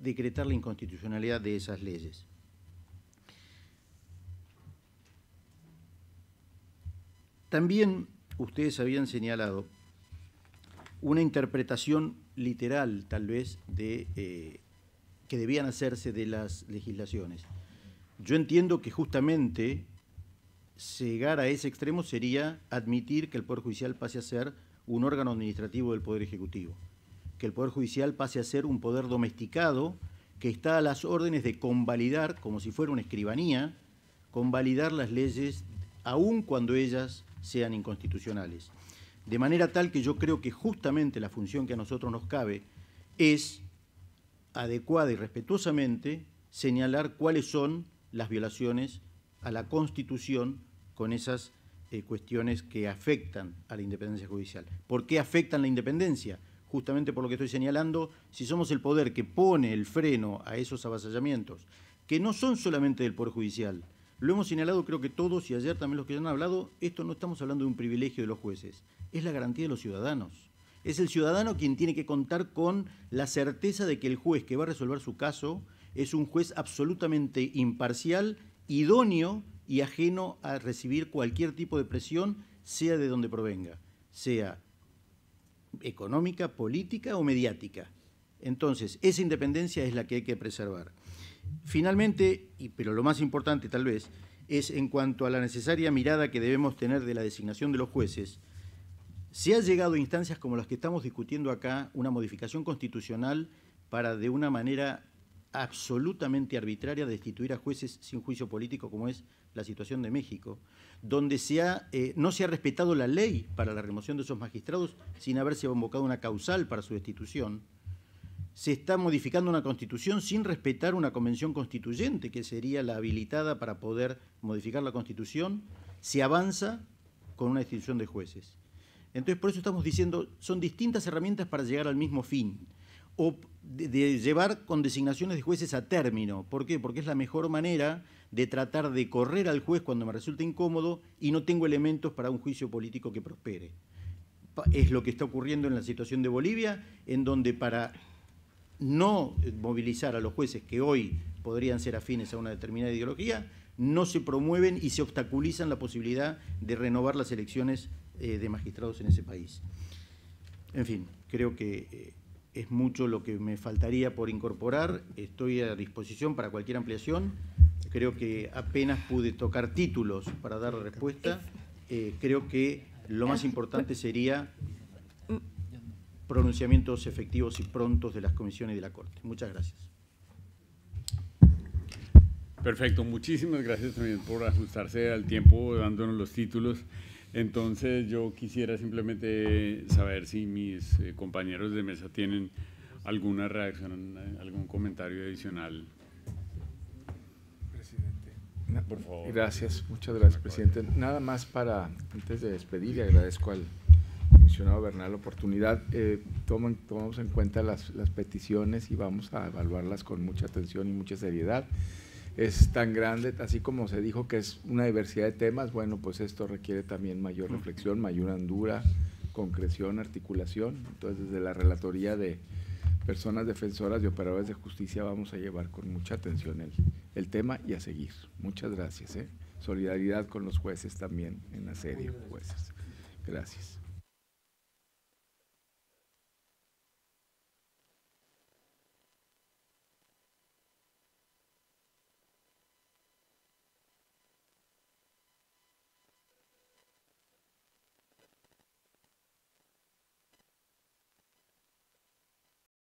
decretar la inconstitucionalidad de esas leyes. También ustedes habían señalado una interpretación literal, tal vez, de, eh, que debían hacerse de las legislaciones. Yo entiendo que justamente llegar a ese extremo sería admitir que el Poder Judicial pase a ser un órgano administrativo del Poder Ejecutivo, que el Poder Judicial pase a ser un poder domesticado que está a las órdenes de convalidar, como si fuera una escribanía, convalidar las leyes aun cuando ellas sean inconstitucionales. De manera tal que yo creo que justamente la función que a nosotros nos cabe es adecuada y respetuosamente señalar cuáles son las violaciones a la Constitución con esas eh, cuestiones que afectan a la independencia judicial. ¿Por qué afectan la independencia? Justamente por lo que estoy señalando, si somos el poder que pone el freno a esos avasallamientos, que no son solamente del Poder Judicial, lo hemos señalado creo que todos y ayer también los que ya han hablado, esto no estamos hablando de un privilegio de los jueces, es la garantía de los ciudadanos. Es el ciudadano quien tiene que contar con la certeza de que el juez que va a resolver su caso es un juez absolutamente imparcial, idóneo y ajeno a recibir cualquier tipo de presión, sea de donde provenga, sea económica, política o mediática. Entonces, esa independencia es la que hay que preservar. Finalmente, y, pero lo más importante tal vez, es en cuanto a la necesaria mirada que debemos tener de la designación de los jueces, se ha llegado a instancias como las que estamos discutiendo acá, una modificación constitucional para de una manera absolutamente arbitraria destituir a jueces sin juicio político, como es la situación de México, donde se ha, eh, no se ha respetado la ley para la remoción de esos magistrados sin haberse convocado una causal para su destitución se está modificando una constitución sin respetar una convención constituyente, que sería la habilitada para poder modificar la constitución, se avanza con una institución de jueces. Entonces, por eso estamos diciendo, son distintas herramientas para llegar al mismo fin, o de, de llevar con designaciones de jueces a término. ¿Por qué? Porque es la mejor manera de tratar de correr al juez cuando me resulta incómodo y no tengo elementos para un juicio político que prospere. Es lo que está ocurriendo en la situación de Bolivia, en donde para no eh, movilizar a los jueces que hoy podrían ser afines a una determinada ideología, no se promueven y se obstaculizan la posibilidad de renovar las elecciones eh, de magistrados en ese país. En fin, creo que eh, es mucho lo que me faltaría por incorporar. Estoy a disposición para cualquier ampliación. Creo que apenas pude tocar títulos para dar respuesta. creo que lo más importante sería pronunciamientos efectivos y prontos de las comisiones de la Corte. Muchas gracias. Perfecto, muchísimas gracias también por ajustarse al tiempo dándonos los títulos. Entonces yo quisiera simplemente saber si mis eh, compañeros de mesa tienen alguna reacción, algún comentario adicional. Presidente. por favor. Gracias, muchas gracias, presidente. Nada más para, antes de despedir, le agradezco al comisionado Bernal oportunidad. Eh, tomamos en cuenta las, peticiones y vamos a evaluarlas con mucha atención y mucha seriedad. Es tan grande, así como se dijo que es una diversidad de temas, bueno, pues esto requiere también mayor reflexión, mayor andura, concreción, articulación. Entonces, desde la Relatoría de Personas Defensoras y Operadores de Justicia vamos a llevar con mucha atención el, el tema y a seguir. Muchas gracias. ¿eh? Solidaridad con los jueces también en la serie, jueces. Gracias.